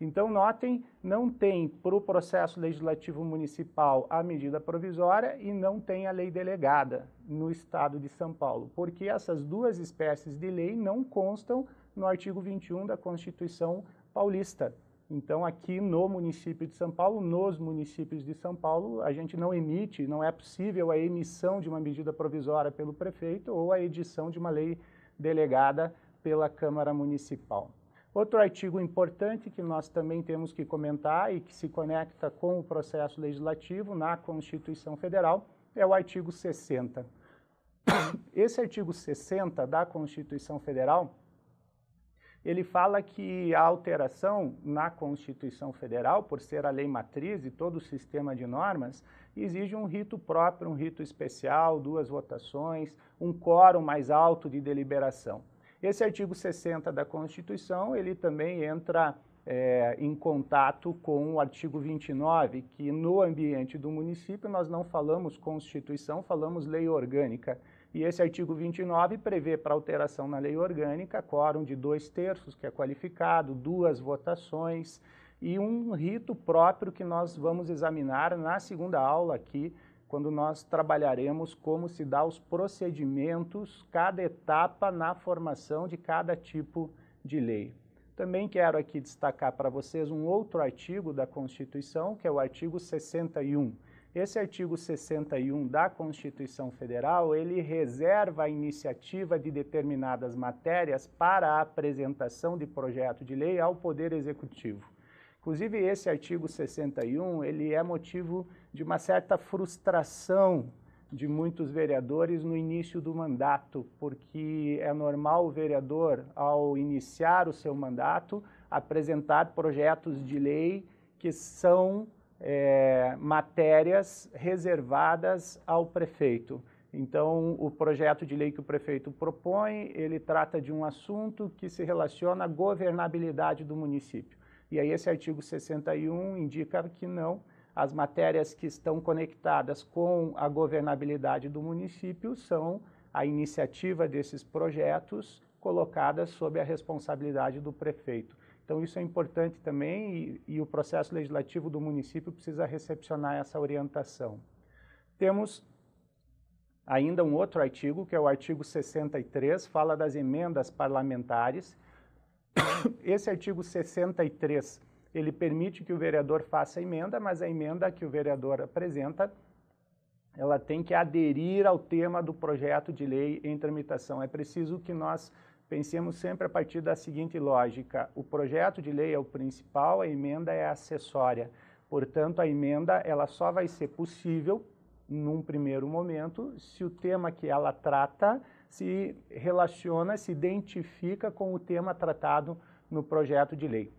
Então, notem, não tem para o processo legislativo municipal a medida provisória e não tem a lei delegada no Estado de São Paulo, porque essas duas espécies de lei não constam no artigo 21 da Constituição paulista. Então, aqui no município de São Paulo, nos municípios de São Paulo, a gente não emite, não é possível a emissão de uma medida provisória pelo prefeito ou a edição de uma lei delegada pela Câmara Municipal. Outro artigo importante que nós também temos que comentar e que se conecta com o processo legislativo na Constituição Federal é o artigo 60. Esse artigo 60 da Constituição Federal, ele fala que a alteração na Constituição Federal, por ser a lei matriz e todo o sistema de normas, exige um rito próprio, um rito especial, duas votações, um quórum mais alto de deliberação. Esse artigo 60 da Constituição, ele também entra é, em contato com o artigo 29, que no ambiente do município nós não falamos Constituição, falamos lei orgânica. E esse artigo 29 prevê para alteração na lei orgânica quórum de dois terços, que é qualificado, duas votações e um rito próprio que nós vamos examinar na segunda aula aqui quando nós trabalharemos como se dá os procedimentos, cada etapa na formação de cada tipo de lei. Também quero aqui destacar para vocês um outro artigo da Constituição, que é o artigo 61. Esse artigo 61 da Constituição Federal, ele reserva a iniciativa de determinadas matérias para a apresentação de projeto de lei ao Poder Executivo. Inclusive, esse artigo 61, ele é motivo de uma certa frustração de muitos vereadores no início do mandato, porque é normal o vereador, ao iniciar o seu mandato, apresentar projetos de lei que são é, matérias reservadas ao prefeito. Então, o projeto de lei que o prefeito propõe, ele trata de um assunto que se relaciona à governabilidade do município. E aí esse artigo 61 indica que não, as matérias que estão conectadas com a governabilidade do município são a iniciativa desses projetos colocadas sob a responsabilidade do prefeito. Então isso é importante também e, e o processo legislativo do município precisa recepcionar essa orientação. Temos ainda um outro artigo, que é o artigo 63, fala das emendas parlamentares, Esse artigo 63, ele permite que o vereador faça a emenda, mas a emenda que o vereador apresenta, ela tem que aderir ao tema do projeto de lei em tramitação. É preciso que nós pensemos sempre a partir da seguinte lógica: o projeto de lei é o principal, a emenda é acessória. Portanto, a emenda ela só vai ser possível num primeiro momento se o tema que ela trata se relaciona, se identifica com o tema tratado no projeto de lei.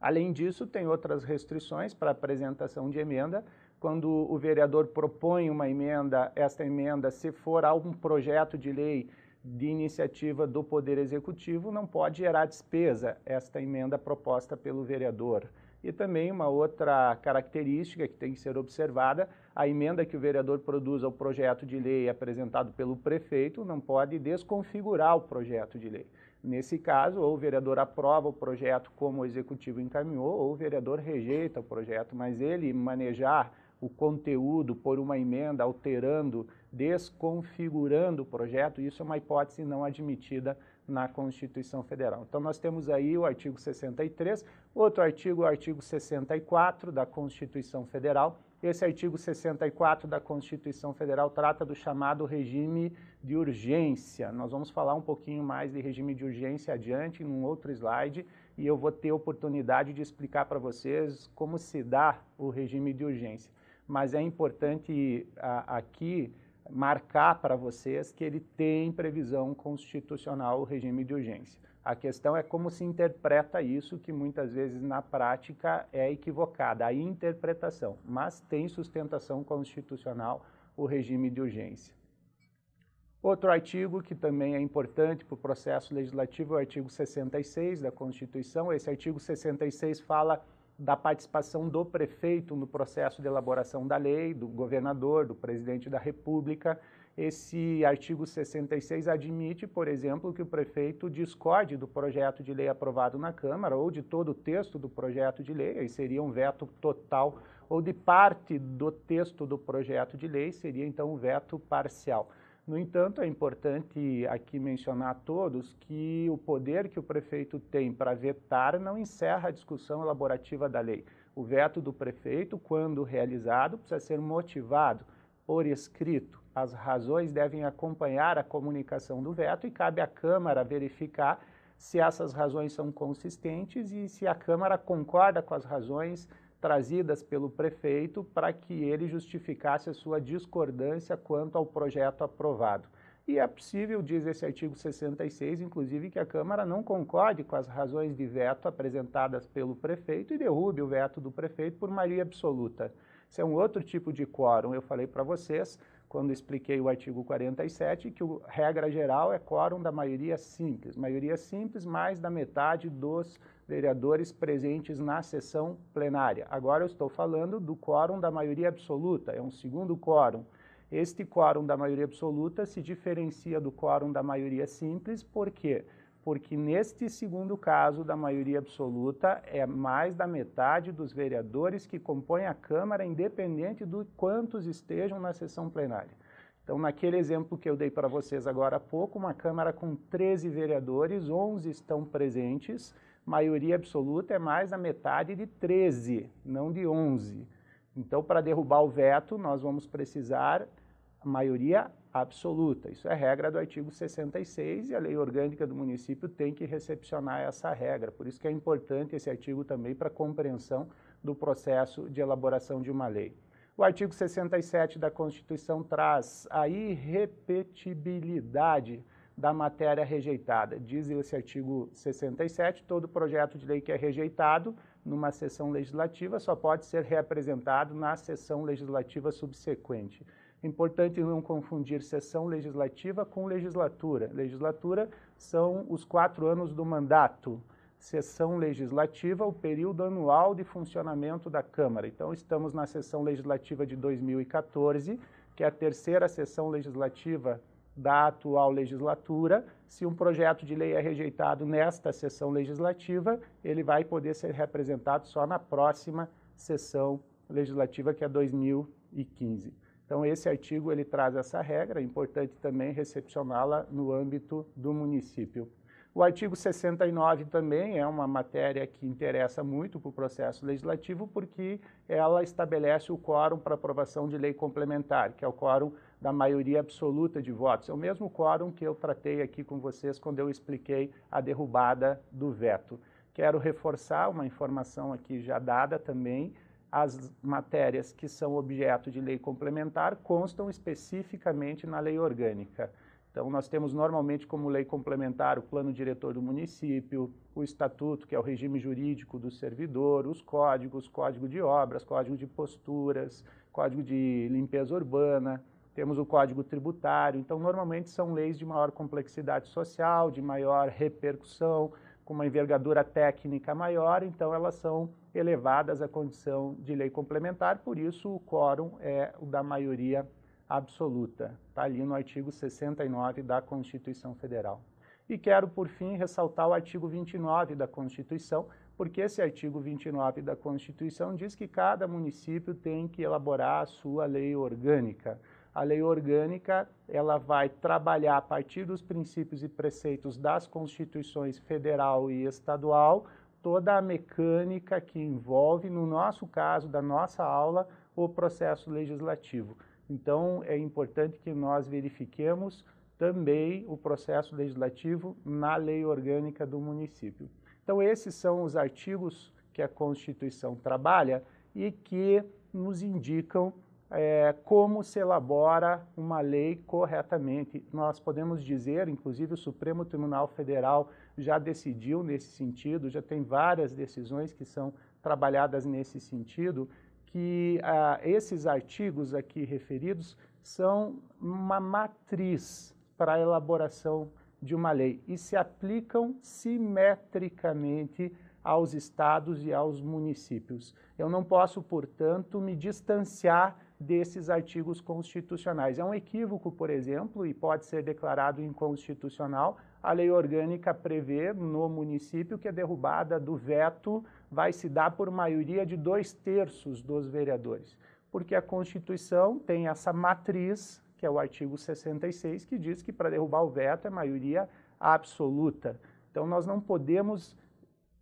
Além disso, tem outras restrições para apresentação de emenda. Quando o vereador propõe uma emenda, esta emenda, se for algum projeto de lei de iniciativa do Poder Executivo, não pode gerar despesa esta emenda proposta pelo vereador. E também uma outra característica que tem que ser observada, a emenda que o vereador produz ao projeto de lei apresentado pelo prefeito não pode desconfigurar o projeto de lei. Nesse caso, ou o vereador aprova o projeto como o executivo encaminhou, ou o vereador rejeita o projeto, mas ele manejar o conteúdo por uma emenda, alterando, desconfigurando o projeto, isso é uma hipótese não admitida na Constituição Federal. Então, nós temos aí o artigo 63, Outro artigo é o artigo 64 da Constituição Federal. Esse artigo 64 da Constituição Federal trata do chamado regime de urgência. Nós vamos falar um pouquinho mais de regime de urgência adiante, num outro slide, e eu vou ter oportunidade de explicar para vocês como se dá o regime de urgência. Mas é importante a, aqui marcar para vocês que ele tem previsão constitucional o regime de urgência. A questão é como se interpreta isso, que muitas vezes na prática é equivocada, a interpretação, mas tem sustentação constitucional o regime de urgência. Outro artigo que também é importante para o processo legislativo é o artigo 66 da Constituição. Esse artigo 66 fala da participação do prefeito no processo de elaboração da lei, do governador, do presidente da República esse artigo 66 admite, por exemplo, que o prefeito discorde do projeto de lei aprovado na Câmara ou de todo o texto do projeto de lei, aí seria um veto total, ou de parte do texto do projeto de lei, seria então um veto parcial. No entanto, é importante aqui mencionar a todos que o poder que o prefeito tem para vetar não encerra a discussão elaborativa da lei. O veto do prefeito, quando realizado, precisa ser motivado por escrito. As razões devem acompanhar a comunicação do veto e cabe à Câmara verificar se essas razões são consistentes e se a Câmara concorda com as razões trazidas pelo prefeito para que ele justificasse a sua discordância quanto ao projeto aprovado. E é possível, diz esse artigo 66, inclusive, que a Câmara não concorde com as razões de veto apresentadas pelo prefeito e derrube o veto do prefeito por maioria absoluta. Isso é um outro tipo de quórum, eu falei para vocês quando expliquei o artigo 47, que a regra geral é quórum da maioria simples. Maioria simples mais da metade dos vereadores presentes na sessão plenária. Agora eu estou falando do quórum da maioria absoluta, é um segundo quórum. Este quórum da maioria absoluta se diferencia do quórum da maioria simples, por quê? Porque porque neste segundo caso da maioria absoluta é mais da metade dos vereadores que compõem a Câmara, independente do quantos estejam na sessão plenária. Então, naquele exemplo que eu dei para vocês agora há pouco, uma Câmara com 13 vereadores, 11 estão presentes, maioria absoluta é mais da metade de 13, não de 11. Então, para derrubar o veto, nós vamos precisar maioria absoluta. Isso é regra do artigo 66 e a lei orgânica do município tem que recepcionar essa regra. Por isso que é importante esse artigo também para a compreensão do processo de elaboração de uma lei. O artigo 67 da Constituição traz a irrepetibilidade da matéria rejeitada. Diz esse artigo 67, todo projeto de lei que é rejeitado numa sessão legislativa só pode ser reapresentado na sessão legislativa subsequente importante não confundir sessão legislativa com legislatura. Legislatura são os quatro anos do mandato. Sessão legislativa, o período anual de funcionamento da Câmara. Então, estamos na sessão legislativa de 2014, que é a terceira sessão legislativa da atual legislatura. Se um projeto de lei é rejeitado nesta sessão legislativa, ele vai poder ser representado só na próxima sessão legislativa, que é 2015. Então esse artigo ele traz essa regra, é importante também recepcioná-la no âmbito do município. O artigo 69 também é uma matéria que interessa muito para o processo legislativo, porque ela estabelece o quórum para aprovação de lei complementar, que é o quórum da maioria absoluta de votos. É o mesmo quórum que eu tratei aqui com vocês quando eu expliquei a derrubada do veto. Quero reforçar uma informação aqui já dada também, as matérias que são objeto de lei complementar constam especificamente na lei orgânica. Então, nós temos normalmente como lei complementar o plano diretor do município, o estatuto, que é o regime jurídico do servidor, os códigos, código de obras, código de posturas, código de limpeza urbana, temos o código tributário. Então, normalmente são leis de maior complexidade social, de maior repercussão, com uma envergadura técnica maior, então elas são elevadas à condição de lei complementar, por isso o quórum é o da maioria absoluta. Está ali no artigo 69 da Constituição Federal. E quero, por fim, ressaltar o artigo 29 da Constituição, porque esse artigo 29 da Constituição diz que cada município tem que elaborar a sua lei orgânica. A lei orgânica, ela vai trabalhar a partir dos princípios e preceitos das constituições federal e estadual, toda a mecânica que envolve, no nosso caso, da nossa aula, o processo legislativo. Então, é importante que nós verifiquemos também o processo legislativo na lei orgânica do município. Então, esses são os artigos que a Constituição trabalha e que nos indicam é, como se elabora uma lei corretamente. Nós podemos dizer, inclusive, o Supremo Tribunal Federal já decidiu nesse sentido, já tem várias decisões que são trabalhadas nesse sentido, que ah, esses artigos aqui referidos são uma matriz para a elaboração de uma lei e se aplicam simetricamente aos estados e aos municípios. Eu não posso, portanto, me distanciar desses artigos constitucionais. É um equívoco, por exemplo, e pode ser declarado inconstitucional a lei orgânica prevê no município que a derrubada do veto vai se dar por maioria de dois terços dos vereadores, porque a Constituição tem essa matriz, que é o artigo 66, que diz que para derrubar o veto é maioria absoluta. Então nós não podemos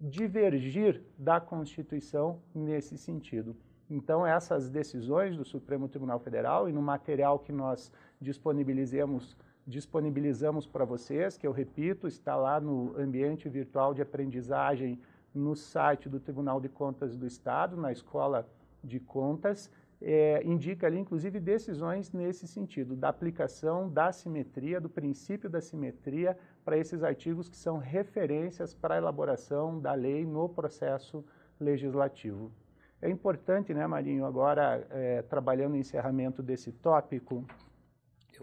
divergir da Constituição nesse sentido. Então, essas decisões do Supremo Tribunal Federal e no material que nós disponibilizemos disponibilizamos para vocês, que eu repito, está lá no ambiente virtual de aprendizagem no site do Tribunal de Contas do Estado, na Escola de Contas, é, indica ali, inclusive, decisões nesse sentido, da aplicação da simetria, do princípio da simetria para esses artigos que são referências para a elaboração da lei no processo legislativo. É importante, né, Marinho, agora, é, trabalhando no encerramento desse tópico,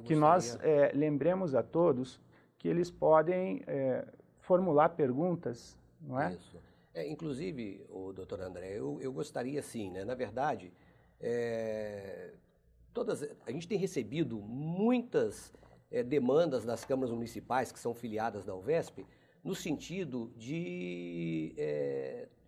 que nós é, lembremos a todos que eles podem é, formular perguntas, não é? Isso. É, inclusive, o doutor André, eu, eu gostaria sim, né? Na verdade, eh, todas, a gente tem recebido muitas demandas das câmaras municipais que são filiadas da UVESP no sentido de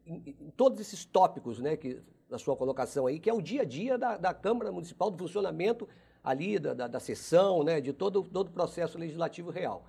em, em todos esses tópicos, né, que, na sua colocação aí, que é o dia a dia da, da Câmara Municipal, do funcionamento ali da, da, da sessão, né, de todo, todo o processo legislativo real.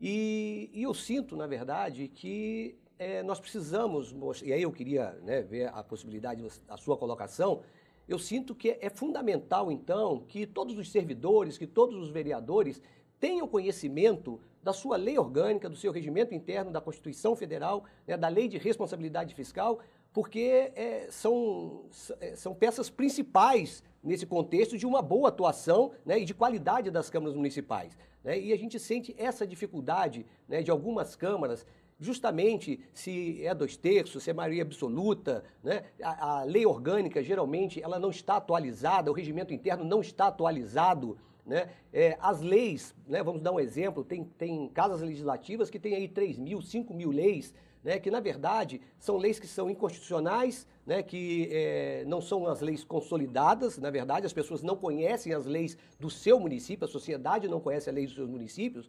E, e eu sinto, na verdade, que é, nós precisamos, e aí eu queria né, ver a possibilidade da sua colocação, eu sinto que é fundamental, então, que todos os servidores, que todos os vereadores tenham conhecimento da sua lei orgânica, do seu regimento interno, da Constituição Federal, né, da lei de responsabilidade fiscal, porque é, são, eh, são peças principais nesse contexto de uma boa atuação né, e de qualidade das câmaras municipais. Né? E a gente sente essa dificuldade né, de algumas câmaras justamente se é dois terços, se é maioria absoluta, né? a, a, lei orgânica geralmente ela não está atualizada, o regimento interno não está atualizado. Né? É, as leis, né? vamos dar um exemplo, tem, tem casas legislativas que têm aí 3 mil, 5 mil leis, né, que na verdade são leis que são inconstitucionais, né, que é, não são as leis consolidadas, na verdade as pessoas não conhecem as leis do seu município, a sociedade não conhece as leis dos seus municípios,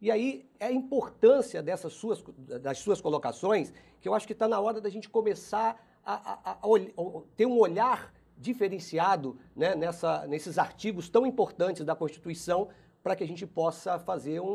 e aí é a importância dessas suas, das suas colocações que eu acho que está na hora da gente começar a, a, a, a ter um olhar diferenciado né, nessa, nesses artigos tão importantes da Constituição para que a gente possa fazer um,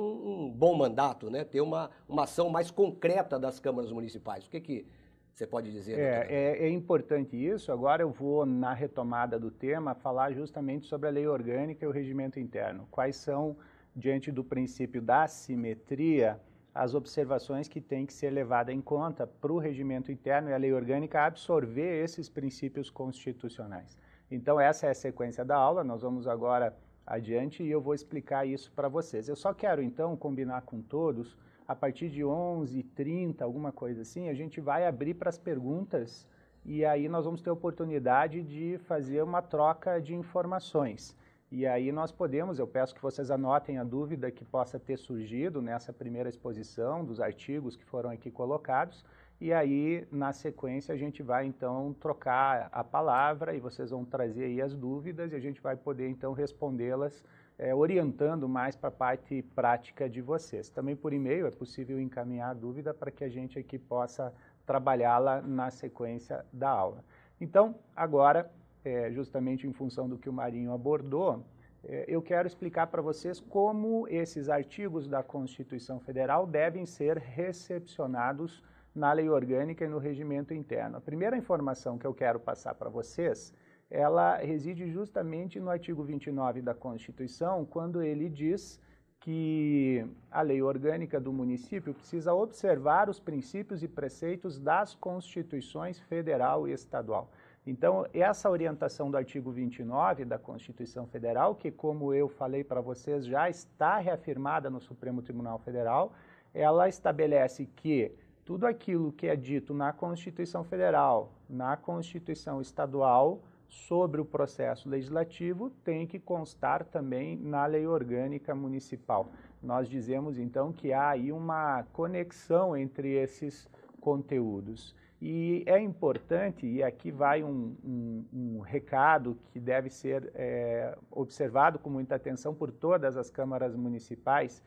um, bom mandato, né? ter uma, uma ação mais concreta das câmaras municipais. O que, que você pode dizer? É, é, é, importante isso. Agora eu vou, na retomada do tema, falar justamente sobre a lei orgânica e o regimento interno. Quais são, diante do princípio da simetria, as observações que têm que ser levadas em conta para o regimento interno e a lei orgânica absorver esses princípios constitucionais. Então, essa é a sequência da aula. Nós vamos agora adiante e eu vou explicar isso para vocês. Eu só quero então combinar com todos, a partir de 11h30, alguma coisa assim, a gente vai abrir para as perguntas e aí nós vamos ter a oportunidade de fazer uma troca de informações. E aí nós podemos, eu peço que vocês anotem a dúvida que possa ter surgido nessa primeira exposição dos artigos que foram aqui colocados, e aí, na sequência, a gente vai então trocar a palavra e vocês vão trazer aí as dúvidas e a gente vai poder então respondê-las, é, orientando mais para a parte prática de vocês. Também por e-mail é possível encaminhar a dúvida para que a gente aqui possa trabalhá-la na sequência da aula. Então, agora, é, justamente em função do que o Marinho abordou, é, eu quero explicar para vocês como esses artigos da Constituição Federal devem ser recepcionados na lei orgânica e no regimento interno. A primeira informação que eu quero passar para vocês, ela reside justamente no artigo 29 da Constituição, quando ele diz que a lei orgânica do município precisa observar os princípios e preceitos das constituições federal e estadual. Então, essa orientação do artigo 29 da Constituição Federal, que, como eu falei para vocês, já está reafirmada no Supremo Tribunal Federal, ela estabelece que tudo aquilo que é dito na Constituição Federal, na Constituição Estadual, sobre o processo legislativo tem que constar também na lei orgânica municipal. Nós dizemos então que há aí uma conexão entre esses conteúdos. E é importante, e aqui vai um, um, um recado que deve ser é, observado com muita atenção por todas as câmaras municipais,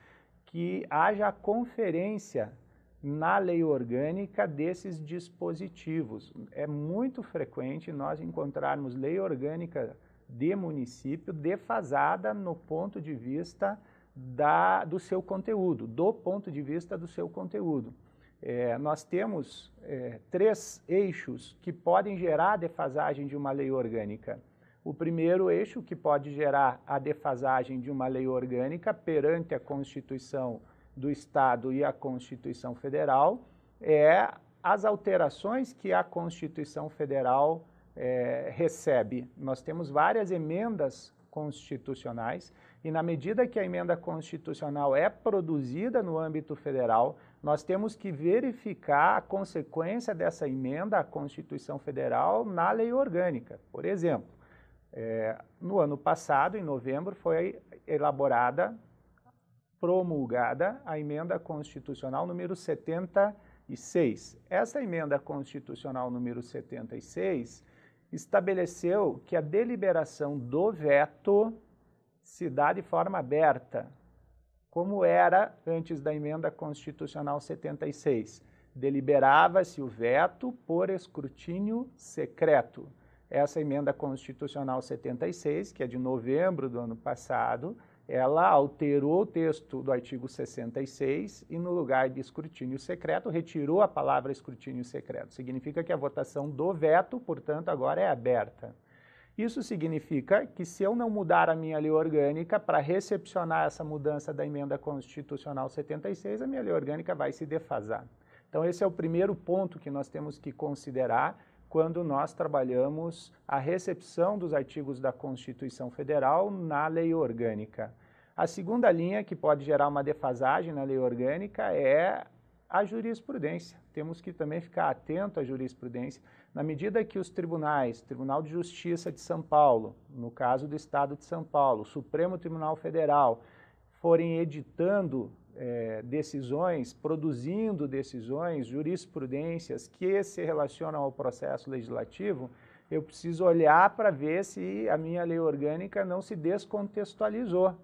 que haja a conferência na lei orgânica desses dispositivos. É muito frequente nós encontrarmos lei orgânica de município defasada no ponto de vista da, do seu conteúdo, do ponto de vista do seu conteúdo. É, nós temos é, três eixos que podem gerar a defasagem de uma lei orgânica. O primeiro eixo que pode gerar a defasagem de uma lei orgânica perante a Constituição do Estado e a Constituição Federal é as alterações que a Constituição Federal é, recebe. Nós temos várias emendas constitucionais e, na medida que a emenda constitucional é produzida no âmbito federal, nós temos que verificar a consequência dessa emenda à Constituição Federal na lei orgânica. Por exemplo, é, no ano passado, em novembro, foi elaborada promulgada a emenda constitucional número 76. Essa emenda constitucional número 76 estabeleceu que a deliberação do veto se dá de forma aberta, como era antes da emenda constitucional 76. Deliberava-se o veto por escrutínio secreto. Essa emenda constitucional 76, que é de novembro do ano passado, ela alterou o texto do artigo 66 e, no lugar de escrutínio secreto, retirou a palavra escrutínio secreto. Significa que a votação do veto, portanto, agora é aberta. Isso significa que, se eu não mudar a minha lei orgânica para recepcionar essa mudança da emenda constitucional 76, a minha lei orgânica vai se defasar. Então, esse é o primeiro ponto que nós temos que considerar quando nós trabalhamos a recepção dos artigos da Constituição Federal na lei orgânica. A segunda linha que pode gerar uma defasagem na lei orgânica é a jurisprudência. Temos que também ficar atento à jurisprudência, na medida que os tribunais, Tribunal de Justiça de São Paulo, no caso do Estado de São Paulo, Supremo Tribunal Federal, forem editando é, decisões, produzindo decisões, jurisprudências que se relacionam ao processo legislativo, eu preciso olhar para ver se a minha lei orgânica não se descontextualizou.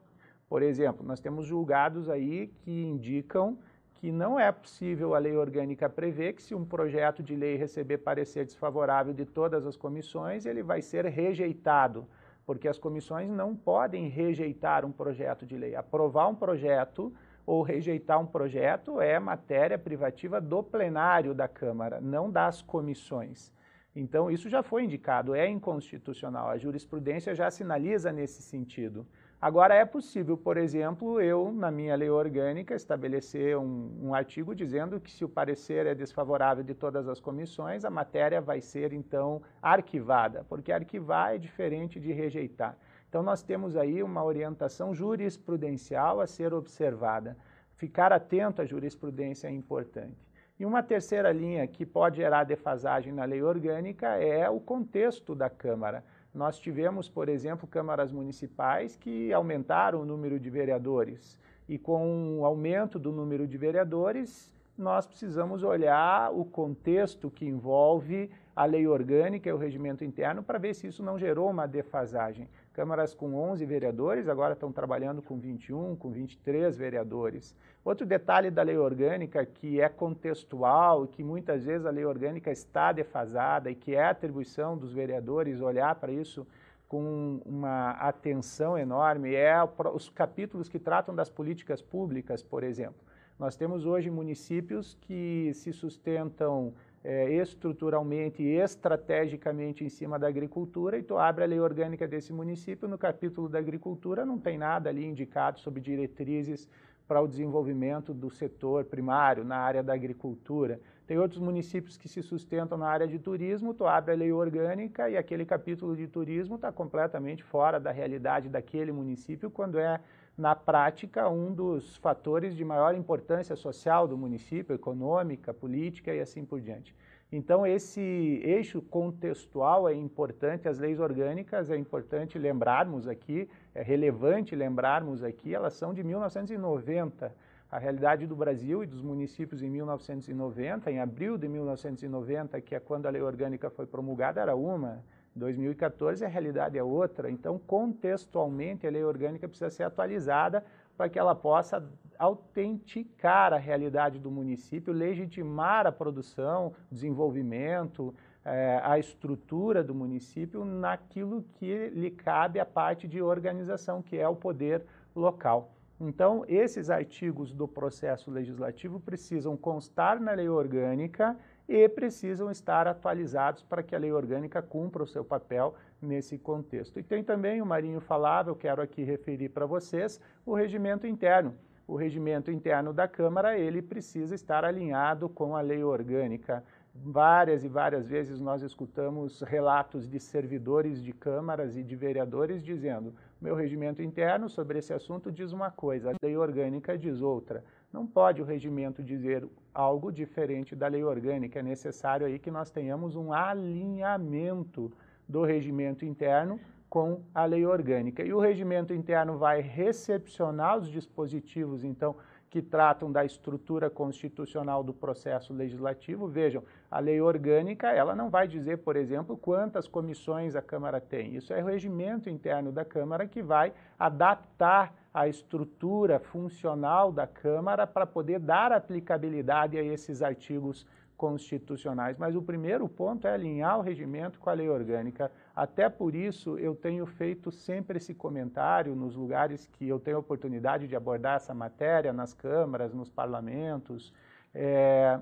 Por exemplo, nós temos julgados aí que indicam que não é possível a lei orgânica prever que se um projeto de lei receber parecer desfavorável de todas as comissões, ele vai ser rejeitado, porque as comissões não podem rejeitar um projeto de lei. Aprovar um projeto ou rejeitar um projeto é matéria privativa do plenário da Câmara, não das comissões. Então, isso já foi indicado, é inconstitucional. A jurisprudência já sinaliza nesse sentido. Agora, é possível, por exemplo, eu, na minha lei orgânica, estabelecer um, um artigo dizendo que, se o parecer é desfavorável de todas as comissões, a matéria vai ser, então, arquivada, porque arquivar é diferente de rejeitar. Então, nós temos aí uma orientação jurisprudencial a ser observada. Ficar atento à jurisprudência é importante. E uma terceira linha que pode gerar defasagem na lei orgânica é o contexto da Câmara. Nós tivemos, por exemplo, câmaras municipais que aumentaram o número de vereadores. E com o aumento do número de vereadores, nós precisamos olhar o contexto que envolve a lei orgânica e o regimento interno para ver se isso não gerou uma defasagem. Câmaras com 11 vereadores agora estão trabalhando com 21, com 23 vereadores. Outro detalhe da lei orgânica que é contextual e que muitas vezes a lei orgânica está defasada e que é a atribuição dos vereadores olhar para isso com uma atenção enorme é os capítulos que tratam das políticas públicas, por exemplo. Nós temos hoje municípios que se sustentam é, estruturalmente e estrategicamente em cima da agricultura e tu abre a lei orgânica desse município, no capítulo da agricultura não tem nada ali indicado sobre diretrizes para o desenvolvimento do setor primário na área da agricultura. Tem outros municípios que se sustentam na área de turismo, tu abre a lei orgânica e aquele capítulo de turismo está completamente fora da realidade daquele município quando é na prática, um dos fatores de maior importância social do município, econômica, política e assim por diante. Então, esse eixo contextual é importante, as leis orgânicas é importante lembrarmos aqui, é relevante lembrarmos aqui, elas são de 1990. A realidade do Brasil e dos municípios em 1990, em abril de 1990, que é quando a lei orgânica foi promulgada, era uma. 2014 a realidade é outra, então contextualmente a lei orgânica precisa ser atualizada para que ela possa autenticar a realidade do município, legitimar a produção, desenvolvimento, eh, a estrutura do município naquilo que lhe cabe a parte de organização, que é o poder local. Então, esses artigos do processo legislativo precisam constar na lei orgânica e precisam estar atualizados para que a lei orgânica cumpra o seu papel nesse contexto. E tem também o Marinho Falável, quero aqui referir para vocês, o regimento interno. O regimento interno da Câmara, ele precisa estar alinhado com a lei orgânica. Várias e várias vezes nós escutamos relatos de servidores de câmaras e de vereadores dizendo: meu regimento interno sobre esse assunto diz uma coisa, a lei orgânica diz outra. Não pode o regimento dizer algo diferente da lei orgânica, é necessário aí que nós tenhamos um alinhamento do regimento interno com a lei orgânica. E o regimento interno vai recepcionar os dispositivos, então, que tratam da estrutura constitucional do processo legislativo. Vejam, a lei orgânica, ela não vai dizer, por exemplo, quantas comissões a Câmara tem. Isso é o regimento interno da Câmara que vai adaptar a estrutura funcional da Câmara para poder dar aplicabilidade a esses artigos constitucionais. Mas o primeiro ponto é alinhar o regimento com a lei orgânica. Até por isso eu tenho feito sempre esse comentário nos lugares que eu tenho oportunidade de abordar essa matéria, nas câmaras, nos parlamentos. É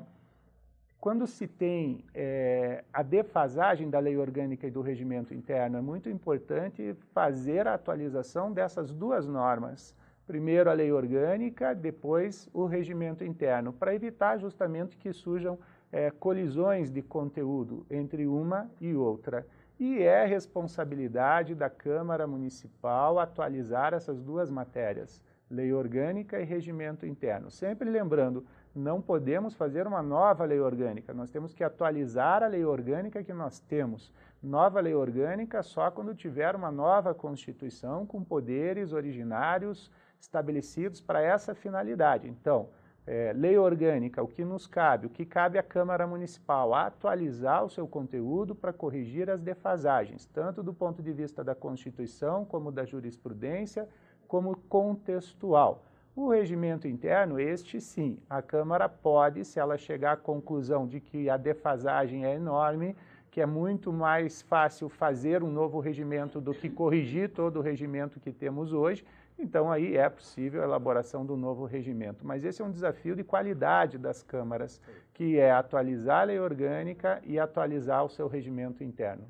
quando se tem é, a defasagem da lei orgânica e do regimento interno, é muito importante fazer a atualização dessas duas normas. Primeiro a lei orgânica, depois o regimento interno, para evitar justamente que surjam é, colisões de conteúdo entre uma e outra. E é responsabilidade da Câmara Municipal atualizar essas duas matérias, lei orgânica e regimento interno. Sempre lembrando não podemos fazer uma nova lei orgânica, nós temos que atualizar a lei orgânica que nós temos. Nova lei orgânica só quando tiver uma nova Constituição com poderes originários estabelecidos para essa finalidade. Então, é, lei orgânica, o que nos cabe, o que cabe à Câmara Municipal, atualizar o seu conteúdo para corrigir as defasagens, tanto do ponto de vista da Constituição, como da jurisprudência, como contextual. O regimento interno, este sim, a Câmara pode, se ela chegar à conclusão de que a defasagem é enorme, que é muito mais fácil fazer um novo regimento do que corrigir todo o regimento que temos hoje, então aí é possível a elaboração do novo regimento. Mas esse é um desafio de qualidade das câmaras, que é atualizar a lei orgânica e atualizar o seu regimento interno.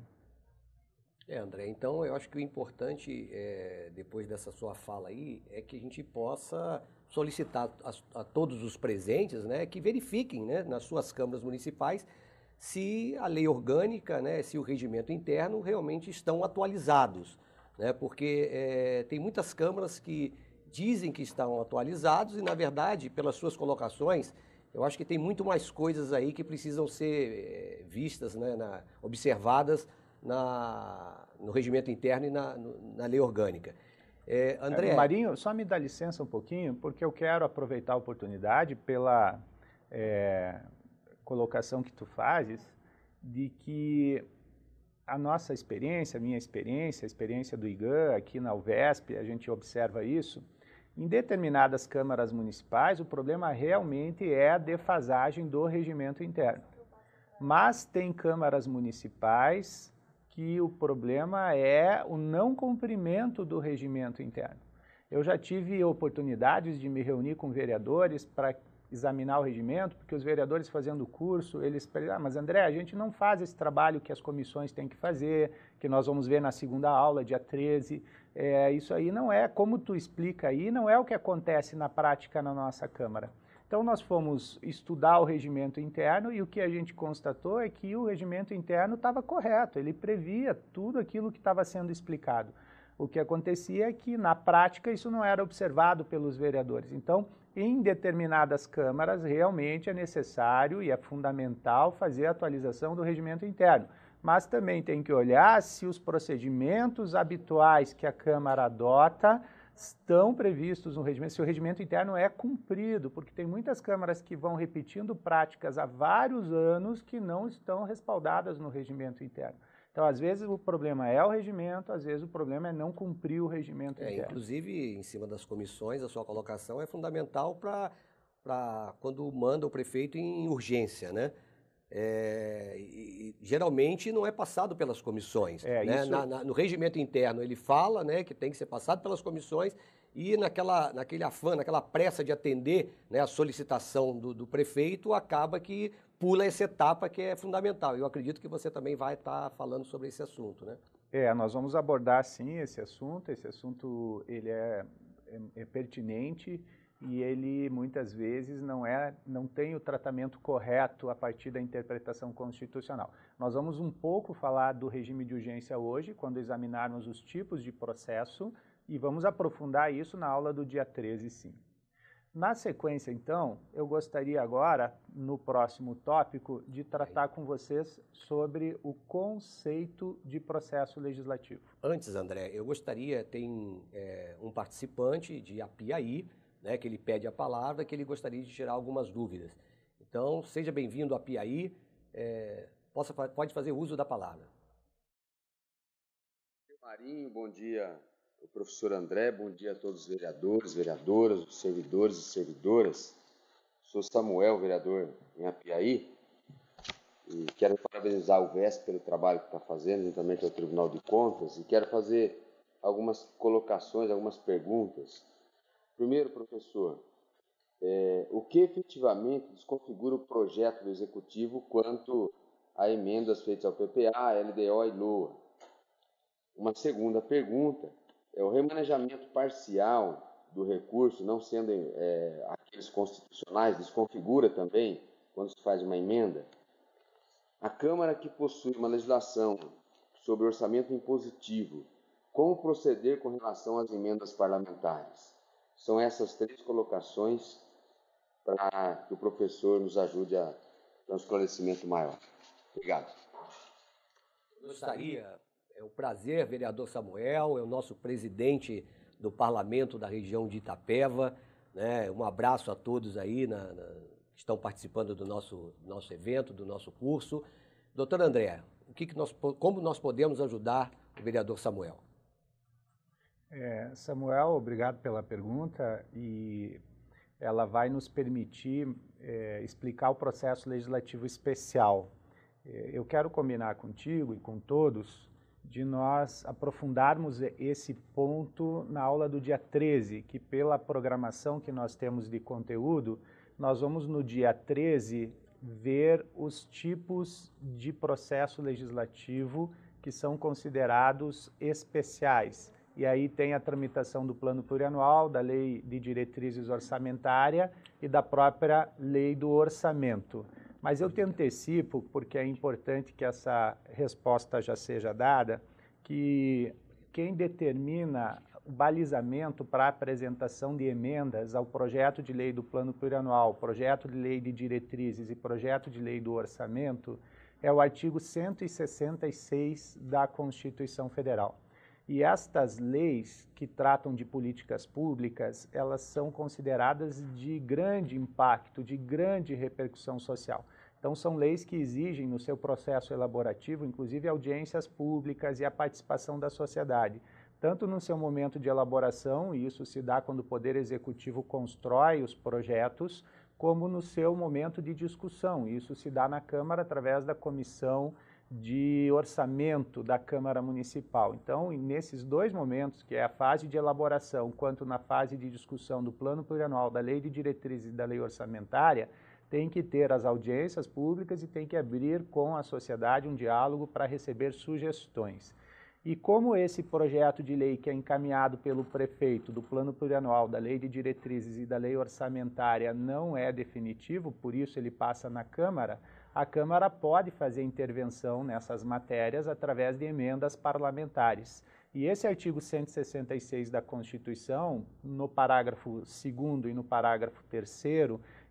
É, André, então eu acho que o importante, é, depois dessa sua fala aí, é que a gente possa solicitar a, a, todos os presentes né, que verifiquem né, nas suas câmaras municipais se a lei orgânica, né, se o regimento interno realmente estão atualizados. Né, porque é, tem muitas câmaras que dizem que estão atualizados e, na verdade, pelas suas colocações, eu acho que tem muito mais coisas aí que precisam ser é, vistas, né, na, observadas na, no regimento interno e na, na lei orgânica. É, André. É, Marinho, só me dá licença um pouquinho, porque eu quero aproveitar a oportunidade pela é, colocação que tu fazes de que a nossa experiência, a minha experiência, a experiência do IGAN aqui na UVESP, a gente observa isso. Em determinadas câmaras municipais, o problema realmente é a defasagem do regimento interno. Mas tem câmaras municipais que o problema é o não cumprimento do regimento interno. Eu já tive oportunidades de me reunir com vereadores para examinar o regimento, porque os vereadores fazendo o curso, eles ah, mas André, a gente não faz esse trabalho que as comissões têm que fazer, que nós vamos ver na segunda aula, dia 13. É, isso aí não é, como tu explica aí, não é o que acontece na prática na nossa Câmara. Então, nós fomos estudar o regimento interno e o que a gente constatou é que o regimento interno estava correto, ele previa tudo aquilo que estava sendo explicado. O que acontecia é que, na prática, isso não era observado pelos vereadores. Então, em determinadas câmaras, realmente é necessário e é fundamental fazer a atualização do regimento interno. Mas também tem que olhar se os procedimentos habituais que a Câmara adota estão previstos no regimento, se o regimento interno é cumprido, porque tem muitas câmaras que vão repetindo práticas há vários anos que não estão respaldadas no regimento interno. Então, às vezes o problema é o regimento, às vezes o problema é não cumprir o regimento é, interno. Inclusive, em cima das comissões, a sua colocação é fundamental para quando manda o prefeito em urgência, né? É, e, geralmente não é passado pelas comissões. É, né? isso... na, na, no regimento interno ele fala né, que tem que ser passado pelas comissões e naquela, naquele afã, naquela pressa de atender né, a solicitação do, do, prefeito, acaba que pula essa etapa que é fundamental. Eu acredito que você também vai estar tá falando sobre esse assunto. Né? É, nós vamos abordar sim esse assunto. Esse assunto ele é, é, é pertinente e ele muitas vezes não é, não tem o tratamento correto a partir da interpretação constitucional. Nós vamos um pouco falar do regime de urgência hoje, quando examinarmos os tipos de processo, e vamos aprofundar isso na aula do dia 13, sim. Na sequência, então, eu gostaria agora, no próximo tópico, de tratar com vocês sobre o conceito de processo legislativo. Antes, André, eu gostaria, tem é, um participante de Apiaí, né, que ele pede a palavra, que ele gostaria de tirar algumas dúvidas. Então, seja bem-vindo a Piaí, é, possa, pode fazer uso da palavra. Marinho, bom dia o professor André, bom dia a todos os vereadores, vereadoras, os servidores e servidoras. Sou Samuel, vereador em Apiaí, e quero parabenizar o VESP pelo trabalho que está fazendo, juntamente ao Tribunal de Contas, e quero fazer algumas colocações, algumas perguntas Primeiro, professor, é, o que efetivamente desconfigura o projeto do Executivo quanto a emendas feitas ao PPA, LDO e LOA? Uma segunda pergunta é o remanejamento parcial do recurso, não sendo é, aqueles constitucionais, desconfigura também quando se faz uma emenda? A Câmara que possui uma legislação sobre orçamento impositivo, como proceder com relação às emendas parlamentares? São essas três colocações para que o professor nos ajude a dar um esclarecimento maior. Obrigado. Gostaria, é um prazer, vereador Samuel, é o nosso presidente do parlamento da região de Itapeva. Né? Um abraço a todos aí na, na, que estão participando do nosso, nosso evento, do nosso curso. Doutor André, o que que nós, como nós podemos ajudar o vereador Samuel? É, Samuel, obrigado pela pergunta e ela vai nos permitir é, explicar o processo legislativo especial. É, eu quero combinar contigo e com todos de nós aprofundarmos esse ponto na aula do dia 13, que pela programação que nós temos de conteúdo, nós vamos no dia 13 ver os tipos de processo legislativo que são considerados especiais e aí tem a tramitação do plano plurianual, da lei de diretrizes orçamentária e da própria lei do orçamento. Mas eu te antecipo, porque é importante que essa resposta já seja dada, que quem determina o balizamento para a apresentação de emendas ao projeto de lei do plano plurianual, projeto de lei de diretrizes e projeto de lei do orçamento é o artigo 166 da Constituição Federal. E estas leis que tratam de políticas públicas, elas são consideradas de grande impacto, de grande repercussão social. Então, são leis que exigem, no seu processo elaborativo, inclusive audiências públicas e a participação da sociedade, tanto no seu momento de elaboração, e isso se dá quando o Poder Executivo constrói os projetos, como no seu momento de discussão, e isso se dá na Câmara através da comissão de orçamento da Câmara Municipal. Então, nesses dois momentos, que é a fase de elaboração quanto na fase de discussão do plano plurianual, da lei de diretrizes e da lei orçamentária, tem que ter as audiências públicas e tem que abrir com a sociedade um diálogo para receber sugestões. E como esse projeto de lei que é encaminhado pelo prefeito do plano plurianual, da lei de diretrizes e da lei orçamentária não é definitivo, por isso ele passa na Câmara, a Câmara pode fazer intervenção nessas matérias através de emendas parlamentares. E esse artigo 166 da Constituição, no parágrafo 2 e no parágrafo 3,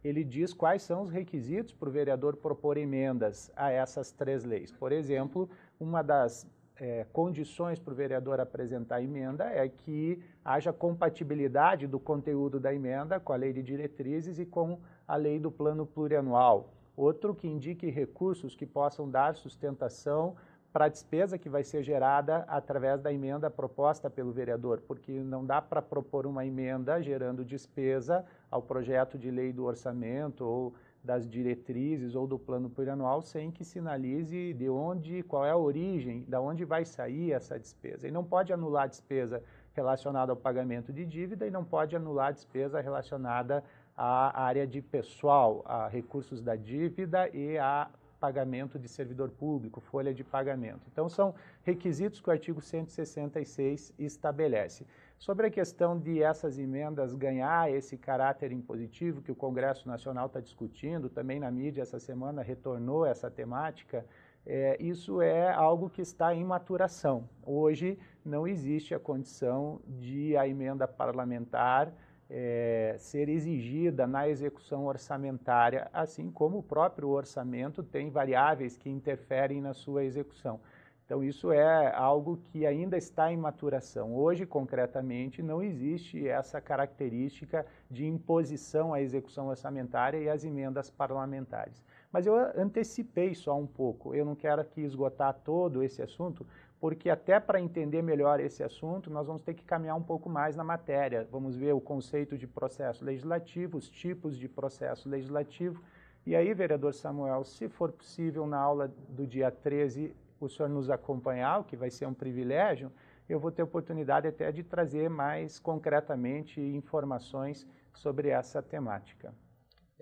ele diz quais são os requisitos para o vereador propor emendas a essas três leis. Por exemplo, uma das é, condições para o vereador apresentar emenda é que haja compatibilidade do conteúdo da emenda com a lei de diretrizes e com a lei do plano plurianual outro que indique recursos que possam dar sustentação para a despesa que vai ser gerada através da emenda proposta pelo vereador, porque não dá para propor uma emenda gerando despesa ao projeto de lei do orçamento ou das diretrizes ou do plano plurianual sem que sinalize de onde, qual é a origem, da onde vai sair essa despesa. E não pode anular a despesa relacionada ao pagamento de dívida e não pode anular a despesa relacionada a área de pessoal, a recursos da dívida e a pagamento de servidor público, folha de pagamento. Então, são requisitos que o artigo 166 estabelece. Sobre a questão de essas emendas ganhar esse caráter impositivo que o Congresso Nacional está discutindo, também na mídia essa semana retornou essa temática, é, isso é algo que está em maturação. Hoje não existe a condição de a emenda parlamentar é, ser exigida na execução orçamentária, assim como o próprio orçamento tem variáveis que interferem na sua execução. Então, isso é algo que ainda está em maturação. Hoje, concretamente, não existe essa característica de imposição à execução orçamentária e às emendas parlamentares. Mas eu antecipei só um pouco, eu não quero aqui esgotar todo esse assunto, porque até para entender melhor esse assunto, nós vamos ter que caminhar um pouco mais na matéria. Vamos ver o conceito de processo legislativo, os tipos de processo legislativo. E aí, vereador Samuel, se for possível, na aula do dia 13, o senhor nos acompanhar, o que vai ser um privilégio, eu vou ter oportunidade até de trazer mais concretamente informações sobre essa temática.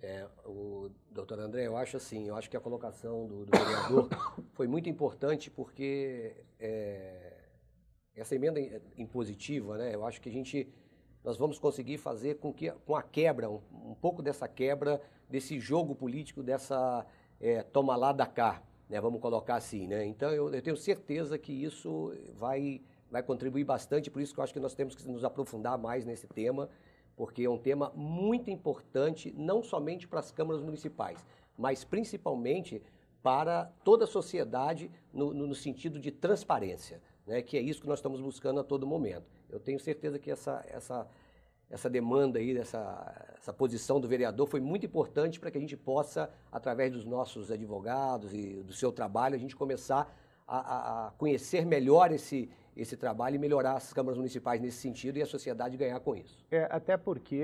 É, o doutor André, eu acho assim, eu acho que a colocação do, do vereador foi muito importante porque é, essa emenda impositiva, né, eu acho que a gente, nós vamos conseguir fazer com que, com a quebra, um, um pouco dessa quebra, desse jogo político, dessa é, toma lá da cá, né, vamos colocar assim, né, então eu, eu tenho certeza que isso vai, vai contribuir bastante, por isso que eu acho que nós temos que nos aprofundar mais nesse tema, porque é um tema muito importante, não somente para as câmaras municipais, mas principalmente para toda a sociedade no, no, sentido de transparência, né? que é isso que nós estamos buscando a todo momento. Eu tenho certeza que essa, essa, essa demanda aí, essa, essa posição do vereador foi muito importante para que a gente possa, através dos nossos advogados e do seu trabalho, a gente começar a, a conhecer melhor esse, esse trabalho e melhorar as câmaras municipais nesse sentido e a sociedade ganhar com isso. É, até porque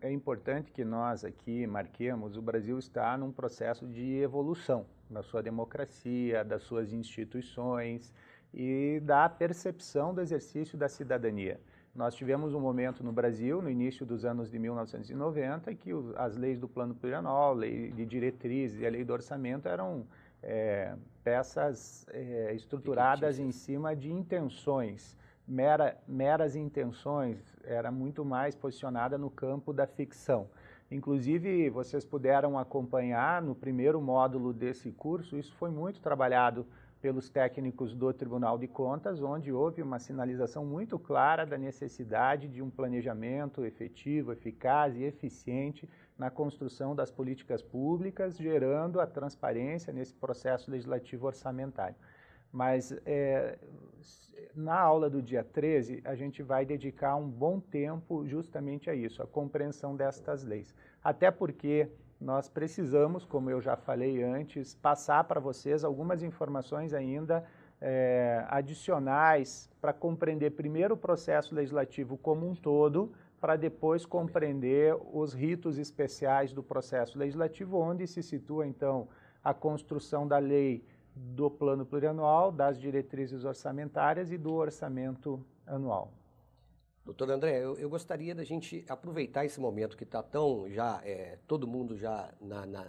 é importante que nós aqui marquemos: o Brasil está num processo de evolução da sua democracia, das suas instituições e da percepção do exercício da cidadania. Nós tivemos um momento no Brasil, no início dos anos de 1990, que as leis do Plano Plurianual, lei de diretrizes e a lei do orçamento eram é, peças é, estruturadas em cima de intenções. Mera, meras intenções era muito mais posicionada no campo da ficção. Inclusive, vocês puderam acompanhar no primeiro módulo desse curso, isso foi muito trabalhado pelos técnicos do Tribunal de Contas, onde houve uma sinalização muito clara da necessidade de um planejamento efetivo, eficaz e eficiente na construção das políticas públicas, gerando a transparência nesse processo legislativo orçamentário. Mas é, na aula do dia 13, a gente vai dedicar um bom tempo justamente a isso, a compreensão destas leis. Até porque nós precisamos, como eu já falei antes, passar para vocês algumas informações ainda é, adicionais para compreender primeiro o processo legislativo como um todo para depois compreender os ritos especiais do processo legislativo, onde se situa então a construção da lei do plano plurianual, das diretrizes orçamentárias e do orçamento anual. Doutor André, eu, eu gostaria da gente aproveitar esse momento que está tão já, é, todo mundo já na, na,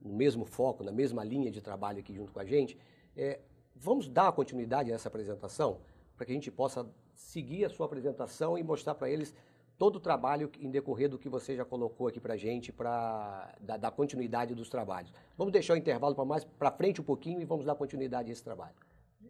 no mesmo foco, na mesma linha de trabalho aqui junto com a gente. É, vamos dar continuidade a essa apresentação para que a gente possa seguir a sua apresentação e mostrar para eles todo o trabalho em decorrer do que você já colocou aqui para gente, para da, da, continuidade dos trabalhos. Vamos deixar o intervalo para mais para frente um pouquinho e vamos dar continuidade a esse trabalho.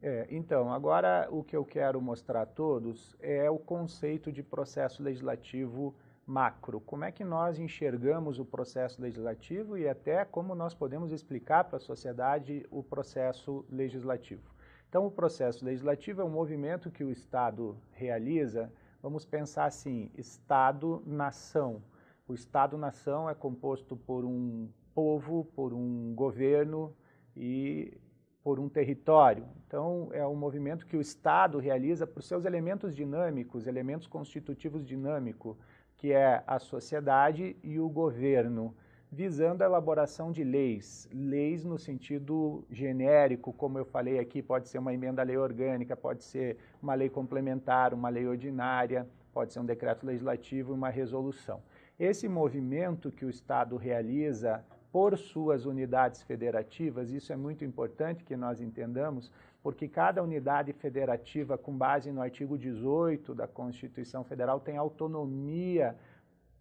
É, então, agora o que eu quero mostrar a todos é o conceito de processo legislativo macro. Como é que nós enxergamos o processo legislativo e até como nós podemos explicar para a sociedade o processo legislativo. Então, o processo legislativo é um movimento que o Estado realiza vamos pensar assim, Estado-nação. O Estado-nação é composto por um povo, por um governo e por um território. Então, é um movimento que o Estado realiza por seus elementos dinâmicos, elementos constitutivos dinâmico, que é a sociedade e o governo visando a elaboração de leis. Leis no sentido genérico, como eu falei aqui, pode ser uma emenda à lei orgânica, pode ser uma lei complementar, uma lei ordinária, pode ser um decreto legislativo uma resolução. Esse movimento que o Estado realiza por suas unidades federativas, isso é muito importante que nós entendamos, porque cada unidade federativa, com base no artigo 18 da Constituição Federal, tem autonomia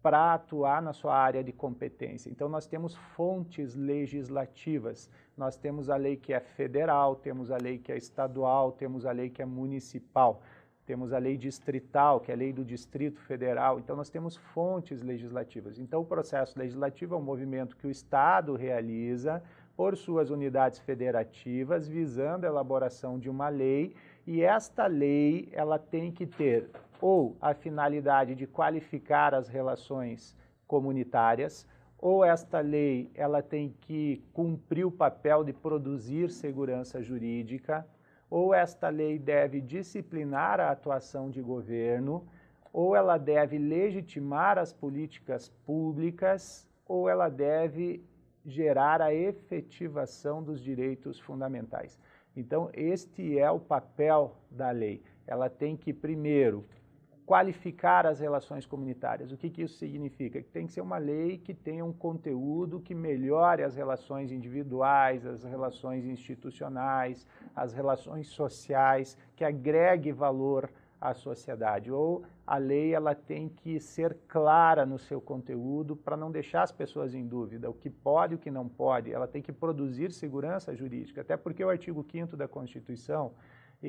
para atuar na sua área de competência. Então, nós temos fontes legislativas, nós temos a lei que é federal, temos a lei que é estadual, temos a lei que é municipal, temos a lei distrital, que é a lei do Distrito Federal. Então, nós temos fontes legislativas. Então, o processo legislativo é um movimento que o Estado realiza por suas unidades federativas, visando a elaboração de uma lei, e esta lei ela tem que ter ou a finalidade de qualificar as relações comunitárias, ou esta lei ela tem que cumprir o papel de produzir segurança jurídica, ou esta lei deve disciplinar a atuação de governo, ou ela deve legitimar as políticas públicas, ou ela deve gerar a efetivação dos direitos fundamentais. Então, este é o papel da lei. Ela tem que, primeiro, qualificar as relações comunitárias. O que, que isso significa? Que tem que ser uma lei que tenha um conteúdo que melhore as relações individuais, as relações institucionais, as relações sociais, que agregue valor à sociedade. Ou a lei ela tem que ser clara no seu conteúdo para não deixar as pessoas em dúvida o que pode e o que não pode. Ela tem que produzir segurança jurídica, até porque o artigo 5 da Constituição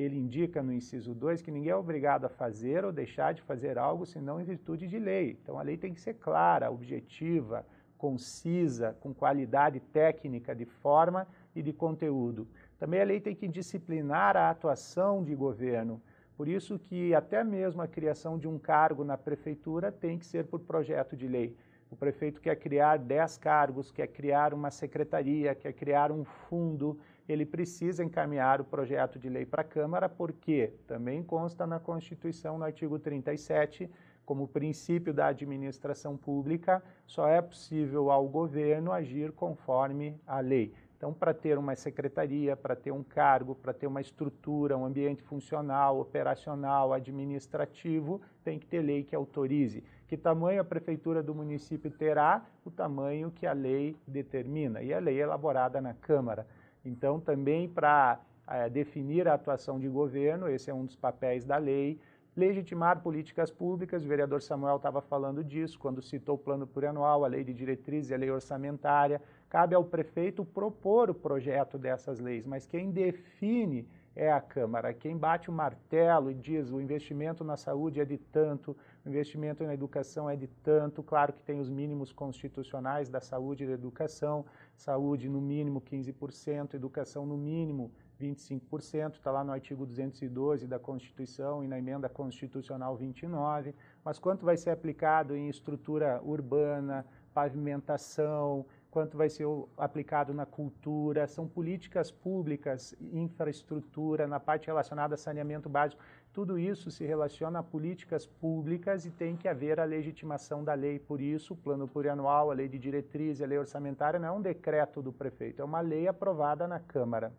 ele indica no inciso 2 que ninguém é obrigado a fazer ou deixar de fazer algo senão em virtude de lei. Então a lei tem que ser clara, objetiva, concisa, com qualidade técnica de forma e de conteúdo. Também a lei tem que disciplinar a atuação de governo. Por isso que até mesmo a criação de um cargo na prefeitura tem que ser por projeto de lei. O prefeito quer criar 10 cargos, quer criar uma secretaria, quer criar um fundo, ele precisa encaminhar o projeto de lei para a Câmara, porque também consta na Constituição, no artigo 37, como princípio da administração pública, só é possível ao governo agir conforme a lei. Então, para ter uma secretaria, para ter um cargo, para ter uma estrutura, um ambiente funcional, operacional, administrativo, tem que ter lei que autorize. Que tamanho a prefeitura do município terá? O tamanho que a lei determina. E a lei é elaborada na Câmara. Então, também para é, definir a atuação de governo, esse é um dos papéis da lei, legitimar políticas públicas, o vereador Samuel estava falando disso, quando citou o plano plurianual, a lei de diretrizes e a lei orçamentária, cabe ao prefeito propor o projeto dessas leis, mas quem define é a Câmara, quem bate o martelo e diz o investimento na saúde é de tanto, o investimento na educação é de tanto, claro que tem os mínimos constitucionais da saúde e da educação, saúde no mínimo 15%, educação no mínimo 25%, está lá no artigo 212 da Constituição e na emenda constitucional 29, mas quanto vai ser aplicado em estrutura urbana, pavimentação, quanto vai ser aplicado na cultura, são políticas públicas, infraestrutura, na parte relacionada a saneamento básico. Tudo isso se relaciona a políticas públicas e tem que haver a legitimação da lei. Por isso, o plano plurianual, a lei de diretriz, a lei orçamentária não é um decreto do prefeito, é uma lei aprovada na Câmara.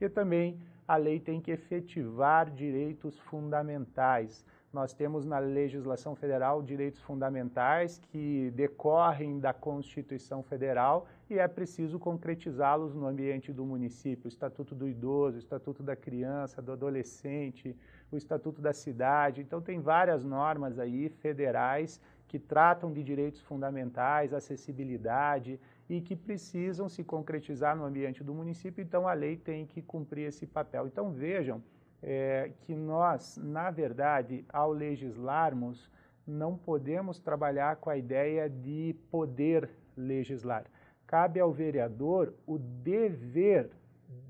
E também a lei tem que efetivar direitos fundamentais. Nós temos na legislação federal direitos fundamentais que decorrem da Constituição Federal e é preciso concretizá-los no ambiente do município. O Estatuto do Idoso, o Estatuto da Criança, do Adolescente, o Estatuto da Cidade. Então, tem várias normas aí federais que tratam de direitos fundamentais, acessibilidade e que precisam se concretizar no ambiente do município. Então, a lei tem que cumprir esse papel. Então, vejam é, que nós, na verdade, ao legislarmos, não podemos trabalhar com a ideia de poder legislar. Cabe ao vereador o dever,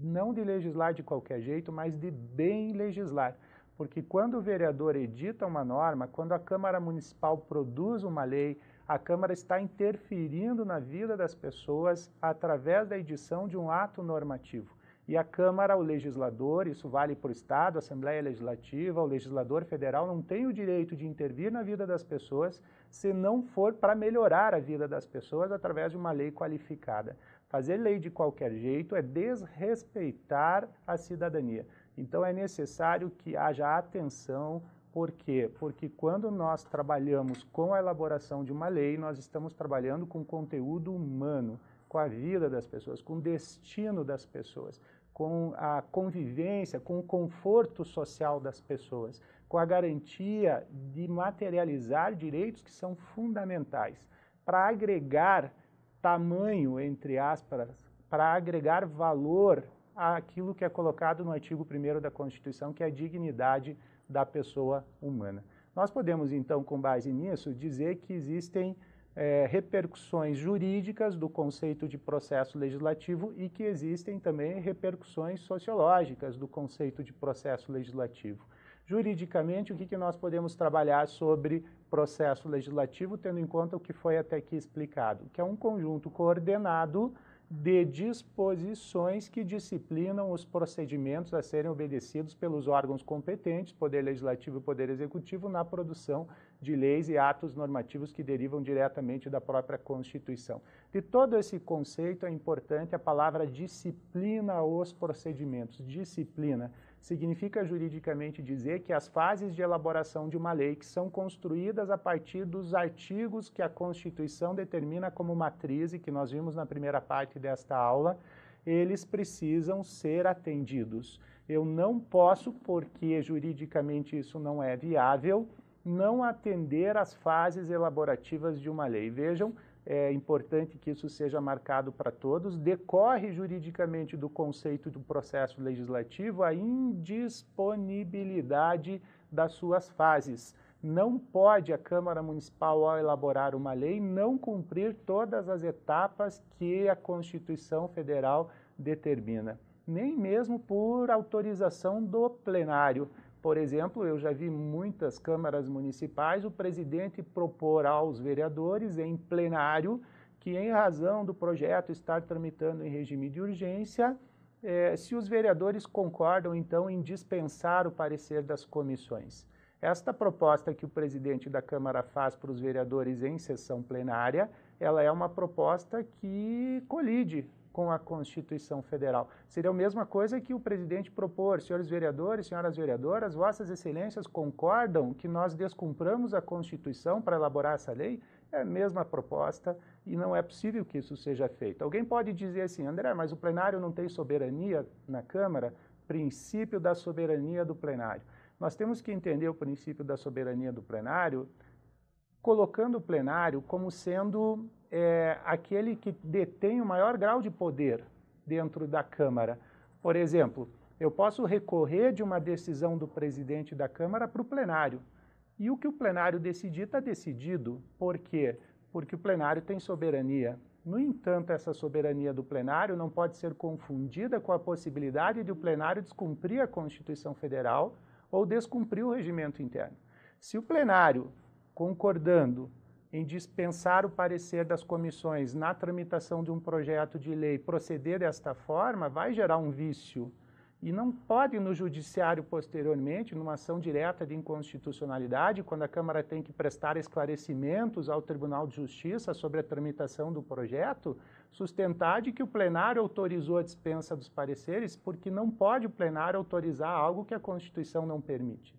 não de legislar de qualquer jeito, mas de bem legislar. Porque quando o vereador edita uma norma, quando a Câmara Municipal produz uma lei, a Câmara está interferindo na vida das pessoas através da edição de um ato normativo. E a Câmara, o legislador, isso vale para o Estado, a Assembleia Legislativa, o legislador federal, não tem o direito de intervir na vida das pessoas se não for para melhorar a vida das pessoas através de uma lei qualificada. Fazer lei de qualquer jeito é desrespeitar a cidadania. Então é necessário que haja atenção, por quê? Porque quando nós trabalhamos com a elaboração de uma lei, nós estamos trabalhando com conteúdo humano com a vida das pessoas, com o destino das pessoas, com a convivência, com o conforto social das pessoas, com a garantia de materializar direitos que são fundamentais para agregar tamanho, entre aspas, para agregar valor àquilo que é colocado no artigo 1 da Constituição, que é a dignidade da pessoa humana. Nós podemos, então, com base nisso, dizer que existem é, repercussões jurídicas do conceito de processo legislativo e que existem também repercussões sociológicas do conceito de processo legislativo. Juridicamente, o que, que nós podemos trabalhar sobre processo legislativo, tendo em conta o que foi até aqui explicado, que é um conjunto coordenado de disposições que disciplinam os procedimentos a serem obedecidos pelos órgãos competentes, Poder Legislativo e Poder Executivo, na produção de leis e atos normativos que derivam diretamente da própria Constituição. De todo esse conceito é importante a palavra disciplina os procedimentos. Disciplina significa juridicamente dizer que as fases de elaboração de uma lei que são construídas a partir dos artigos que a Constituição determina como matriz e que nós vimos na primeira parte desta aula, eles precisam ser atendidos. Eu não posso, porque juridicamente isso não é viável, não atender às fases elaborativas de uma lei. Vejam, é importante que isso seja marcado para todos, decorre juridicamente do conceito do processo legislativo a indisponibilidade das suas fases. Não pode a Câmara Municipal, ao elaborar uma lei, não cumprir todas as etapas que a Constituição Federal determina, nem mesmo por autorização do plenário. Por exemplo, eu já vi muitas câmaras municipais o presidente propor aos vereadores em plenário que, em razão do projeto estar tramitando em regime de urgência, eh, se os vereadores concordam então em dispensar o parecer das comissões. Esta proposta que o presidente da Câmara faz para os vereadores em sessão plenária, ela é uma proposta que colide com a Constituição Federal. Seria a mesma coisa que o presidente propor, senhores vereadores, senhoras vereadoras, vossas excelências concordam que nós descumpramos a Constituição para elaborar essa lei? É a mesma proposta e não é possível que isso seja feito. Alguém pode dizer assim, André, mas o plenário não tem soberania na Câmara? Princípio da soberania do plenário. Nós temos que entender o princípio da soberania do plenário colocando o plenário como sendo é, aquele que detém o maior grau de poder dentro da Câmara. Por exemplo, eu posso recorrer de uma decisão do presidente da Câmara para o plenário. E o que o plenário decidir está decidido. Por quê? Porque o plenário tem soberania. No entanto, essa soberania do plenário não pode ser confundida com a possibilidade de o plenário descumprir a Constituição Federal ou descumprir o regimento interno. Se o plenário concordando em dispensar o parecer das comissões na tramitação de um projeto de lei proceder desta forma, vai gerar um vício. E não pode no judiciário posteriormente, numa ação direta de inconstitucionalidade, quando a Câmara tem que prestar esclarecimentos ao Tribunal de Justiça sobre a tramitação do projeto, sustentar de que o plenário autorizou a dispensa dos pareceres, porque não pode o plenário autorizar algo que a Constituição não permite.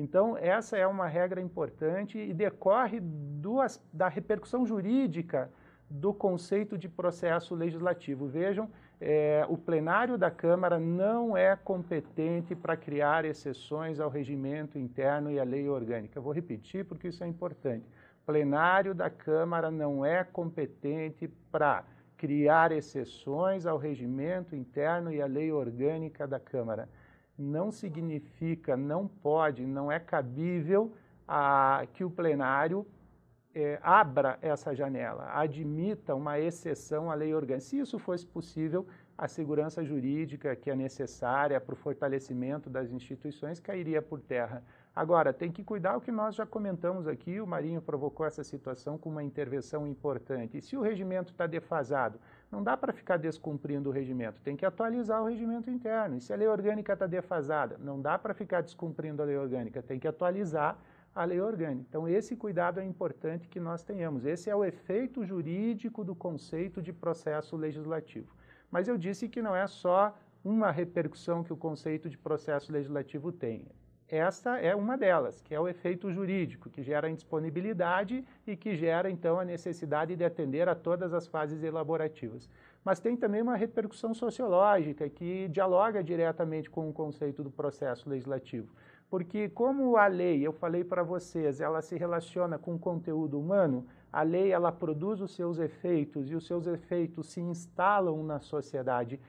Então, essa é uma regra importante e decorre do, da repercussão jurídica do conceito de processo legislativo. Vejam, é, o plenário da Câmara não é competente para criar exceções ao regimento interno e à lei orgânica. vou repetir porque isso é importante. Plenário da Câmara não é competente para criar exceções ao regimento interno e à lei orgânica da Câmara não significa, não pode, não é cabível a, que o plenário é, abra essa janela, admita uma exceção à lei orgânica. Se isso fosse possível, a segurança jurídica que é necessária para o fortalecimento das instituições cairia por terra. Agora, tem que cuidar o que nós já comentamos aqui, o Marinho provocou essa situação com uma intervenção importante. E se o regimento está defasado, não dá para ficar descumprindo o regimento, tem que atualizar o regimento interno. E se a lei orgânica está defasada, não dá para ficar descumprindo a lei orgânica, tem que atualizar a lei orgânica. Então, esse cuidado é importante que nós tenhamos. Esse é o efeito jurídico do conceito de processo legislativo. Mas eu disse que não é só uma repercussão que o conceito de processo legislativo tem essa é uma delas, que é o efeito jurídico, que gera a indisponibilidade e que gera, então, a necessidade de atender a todas as fases elaborativas. Mas tem também uma repercussão sociológica, que dialoga diretamente com o conceito do processo legislativo. Porque, como a lei, eu falei para vocês, ela se relaciona com o conteúdo humano, a lei ela produz os seus efeitos e os seus efeitos se instalam na sociedade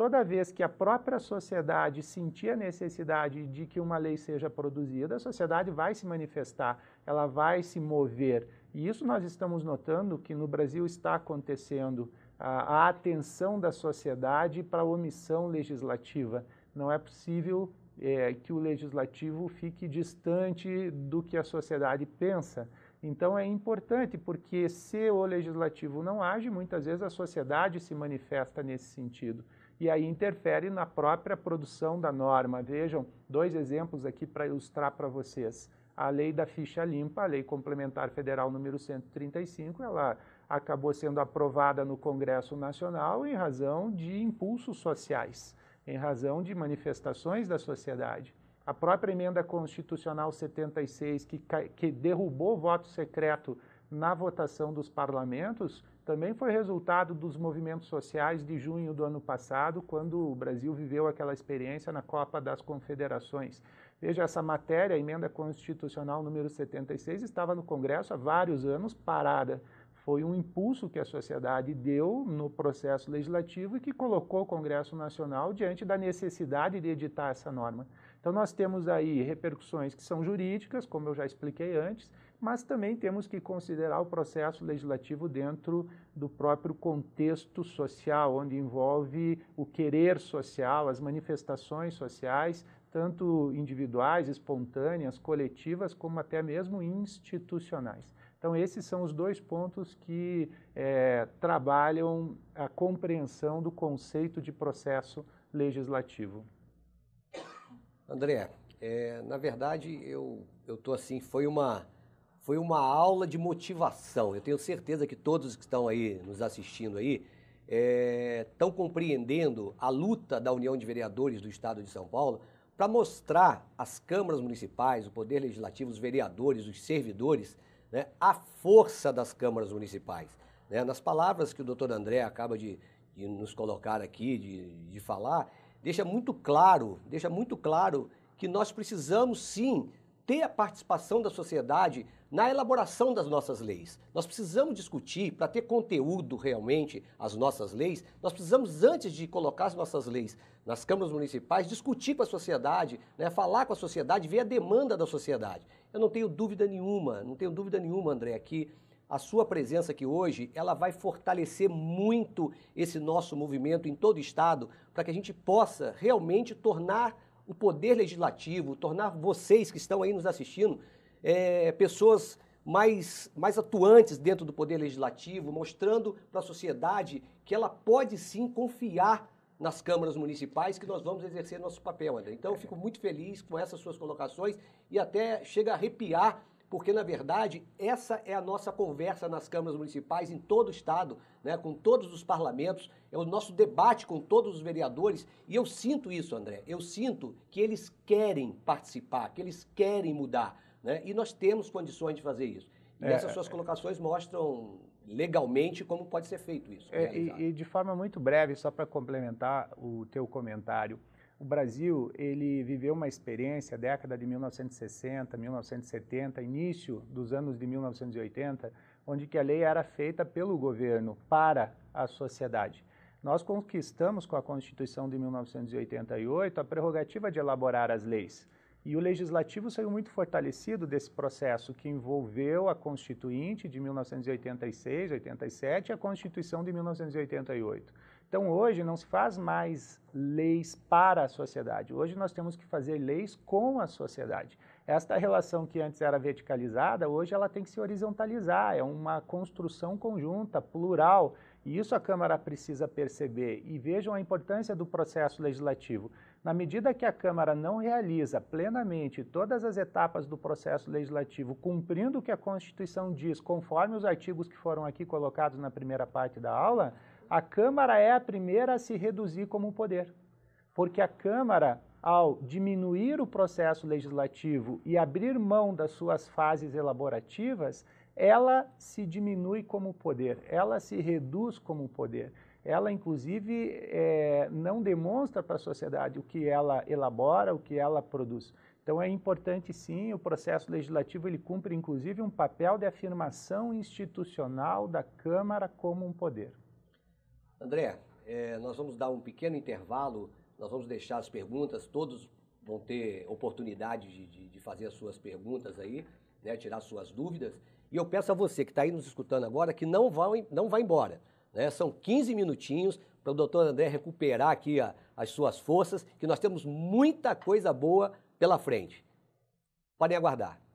Toda vez que a própria sociedade sentir a necessidade de que uma lei seja produzida, a sociedade vai se manifestar, ela vai se mover. E isso nós estamos notando que no Brasil está acontecendo a, a atenção da sociedade para a omissão legislativa. Não é possível é, que o legislativo fique distante do que a sociedade pensa. Então é importante, porque se o legislativo não age, muitas vezes a sociedade se manifesta nesse sentido e aí interfere na própria produção da norma. Vejam dois exemplos aqui para ilustrar para vocês. A lei da ficha limpa, a lei complementar federal número 135, ela acabou sendo aprovada no Congresso Nacional em razão de impulsos sociais, em razão de manifestações da sociedade. A própria emenda constitucional 76, que, que derrubou o voto secreto na votação dos parlamentos também foi resultado dos movimentos sociais de junho do ano passado, quando o Brasil viveu aquela experiência na Copa das Confederações. Veja, essa matéria, a emenda constitucional número 76, estava no Congresso há vários anos parada. Foi um impulso que a sociedade deu no processo legislativo e que colocou o Congresso Nacional diante da necessidade de editar essa norma. Então, nós temos aí repercussões que são jurídicas, como eu já expliquei antes, mas também temos que considerar o processo legislativo dentro do próprio contexto social, onde envolve o querer social, as manifestações sociais, tanto individuais, espontâneas, coletivas, como até mesmo institucionais. Então, esses são os dois pontos que é, trabalham a compreensão do conceito de processo legislativo. André, é, na verdade, eu estou assim, foi uma foi uma aula de motivação. Eu tenho certeza que todos que estão aí nos assistindo aí estão eh, é, compreendendo a luta da União de Vereadores do Estado de São Paulo para mostrar às câmaras municipais, o Poder Legislativo, os vereadores, os servidores, né, a força das câmaras municipais. Né? Nas palavras que o doutor André acaba de, de nos colocar aqui, de, de falar, deixa muito claro, deixa muito claro que nós precisamos sim ter a participação da sociedade na elaboração das nossas leis. Nós precisamos discutir, para ter conteúdo realmente as nossas leis, nós precisamos, antes de colocar as nossas leis nas câmaras municipais, discutir com a sociedade, né, falar com a sociedade, ver a demanda da sociedade. Eu não tenho dúvida nenhuma, não tenho dúvida nenhuma, André, que a sua presença aqui hoje, ela vai fortalecer muito esse nosso movimento em todo o estado, para que a gente possa realmente tornar o poder legislativo, tornar vocês que estão aí nos assistindo é, pessoas mais, mais atuantes dentro do poder legislativo, mostrando para a sociedade que ela pode sim confiar nas câmaras municipais que nós vamos exercer nosso papel, André. Então, eu fico muito feliz com essas suas colocações e até chega a arrepiar porque na verdade essa é a nossa conversa nas câmaras municipais em todo o estado, né, com todos os parlamentos, é o nosso debate com todos os vereadores e eu sinto isso, André. Eu sinto que eles querem participar, que eles querem mudar. Né? E nós temos condições de fazer isso. E é, essas suas é, é. colocações mostram legalmente como pode ser feito isso. É, e, e de forma muito breve, só para complementar o teu comentário, o Brasil ele viveu uma experiência década de 1960, 1970, início dos anos de 1980, onde que a lei era feita pelo governo para a sociedade. Nós conquistamos com a Constituição de 1988 a prerrogativa de elaborar as leis. E o legislativo saiu muito fortalecido desse processo que envolveu a Constituinte de 1986, 87 e a Constituição de 1988. Então hoje não se faz mais leis para a sociedade. Hoje nós temos que fazer leis com a sociedade. Esta relação que antes era verticalizada, hoje ela tem que se horizontalizar, é uma construção conjunta, plural, e isso a Câmara precisa perceber. E vejam a importância do processo legislativo. Na medida que a Câmara não realiza plenamente todas as etapas do processo legislativo, cumprindo o que a Constituição diz, conforme os artigos que foram aqui colocados na primeira parte da aula, a Câmara é a primeira a se reduzir como poder. Porque a Câmara, ao diminuir o processo legislativo e abrir mão das suas fases elaborativas, ela se diminui como poder, ela se reduz como poder ela inclusive é, não demonstra para a sociedade o que ela elabora, o que ela produz. Então é importante sim, o processo legislativo ele cumpre inclusive um papel de afirmação institucional da Câmara como um poder. André, é, nós vamos dar um pequeno intervalo, nós vamos deixar as perguntas, todos vão ter oportunidade de, de, de fazer as suas perguntas aí, né, tirar suas dúvidas. E eu peço a você que está aí nos escutando agora que não vá, não vá embora. Né? São 15 minutinhos para o doutor André recuperar aqui a, as suas forças, que nós temos muita coisa boa pela frente. Podem aguardar.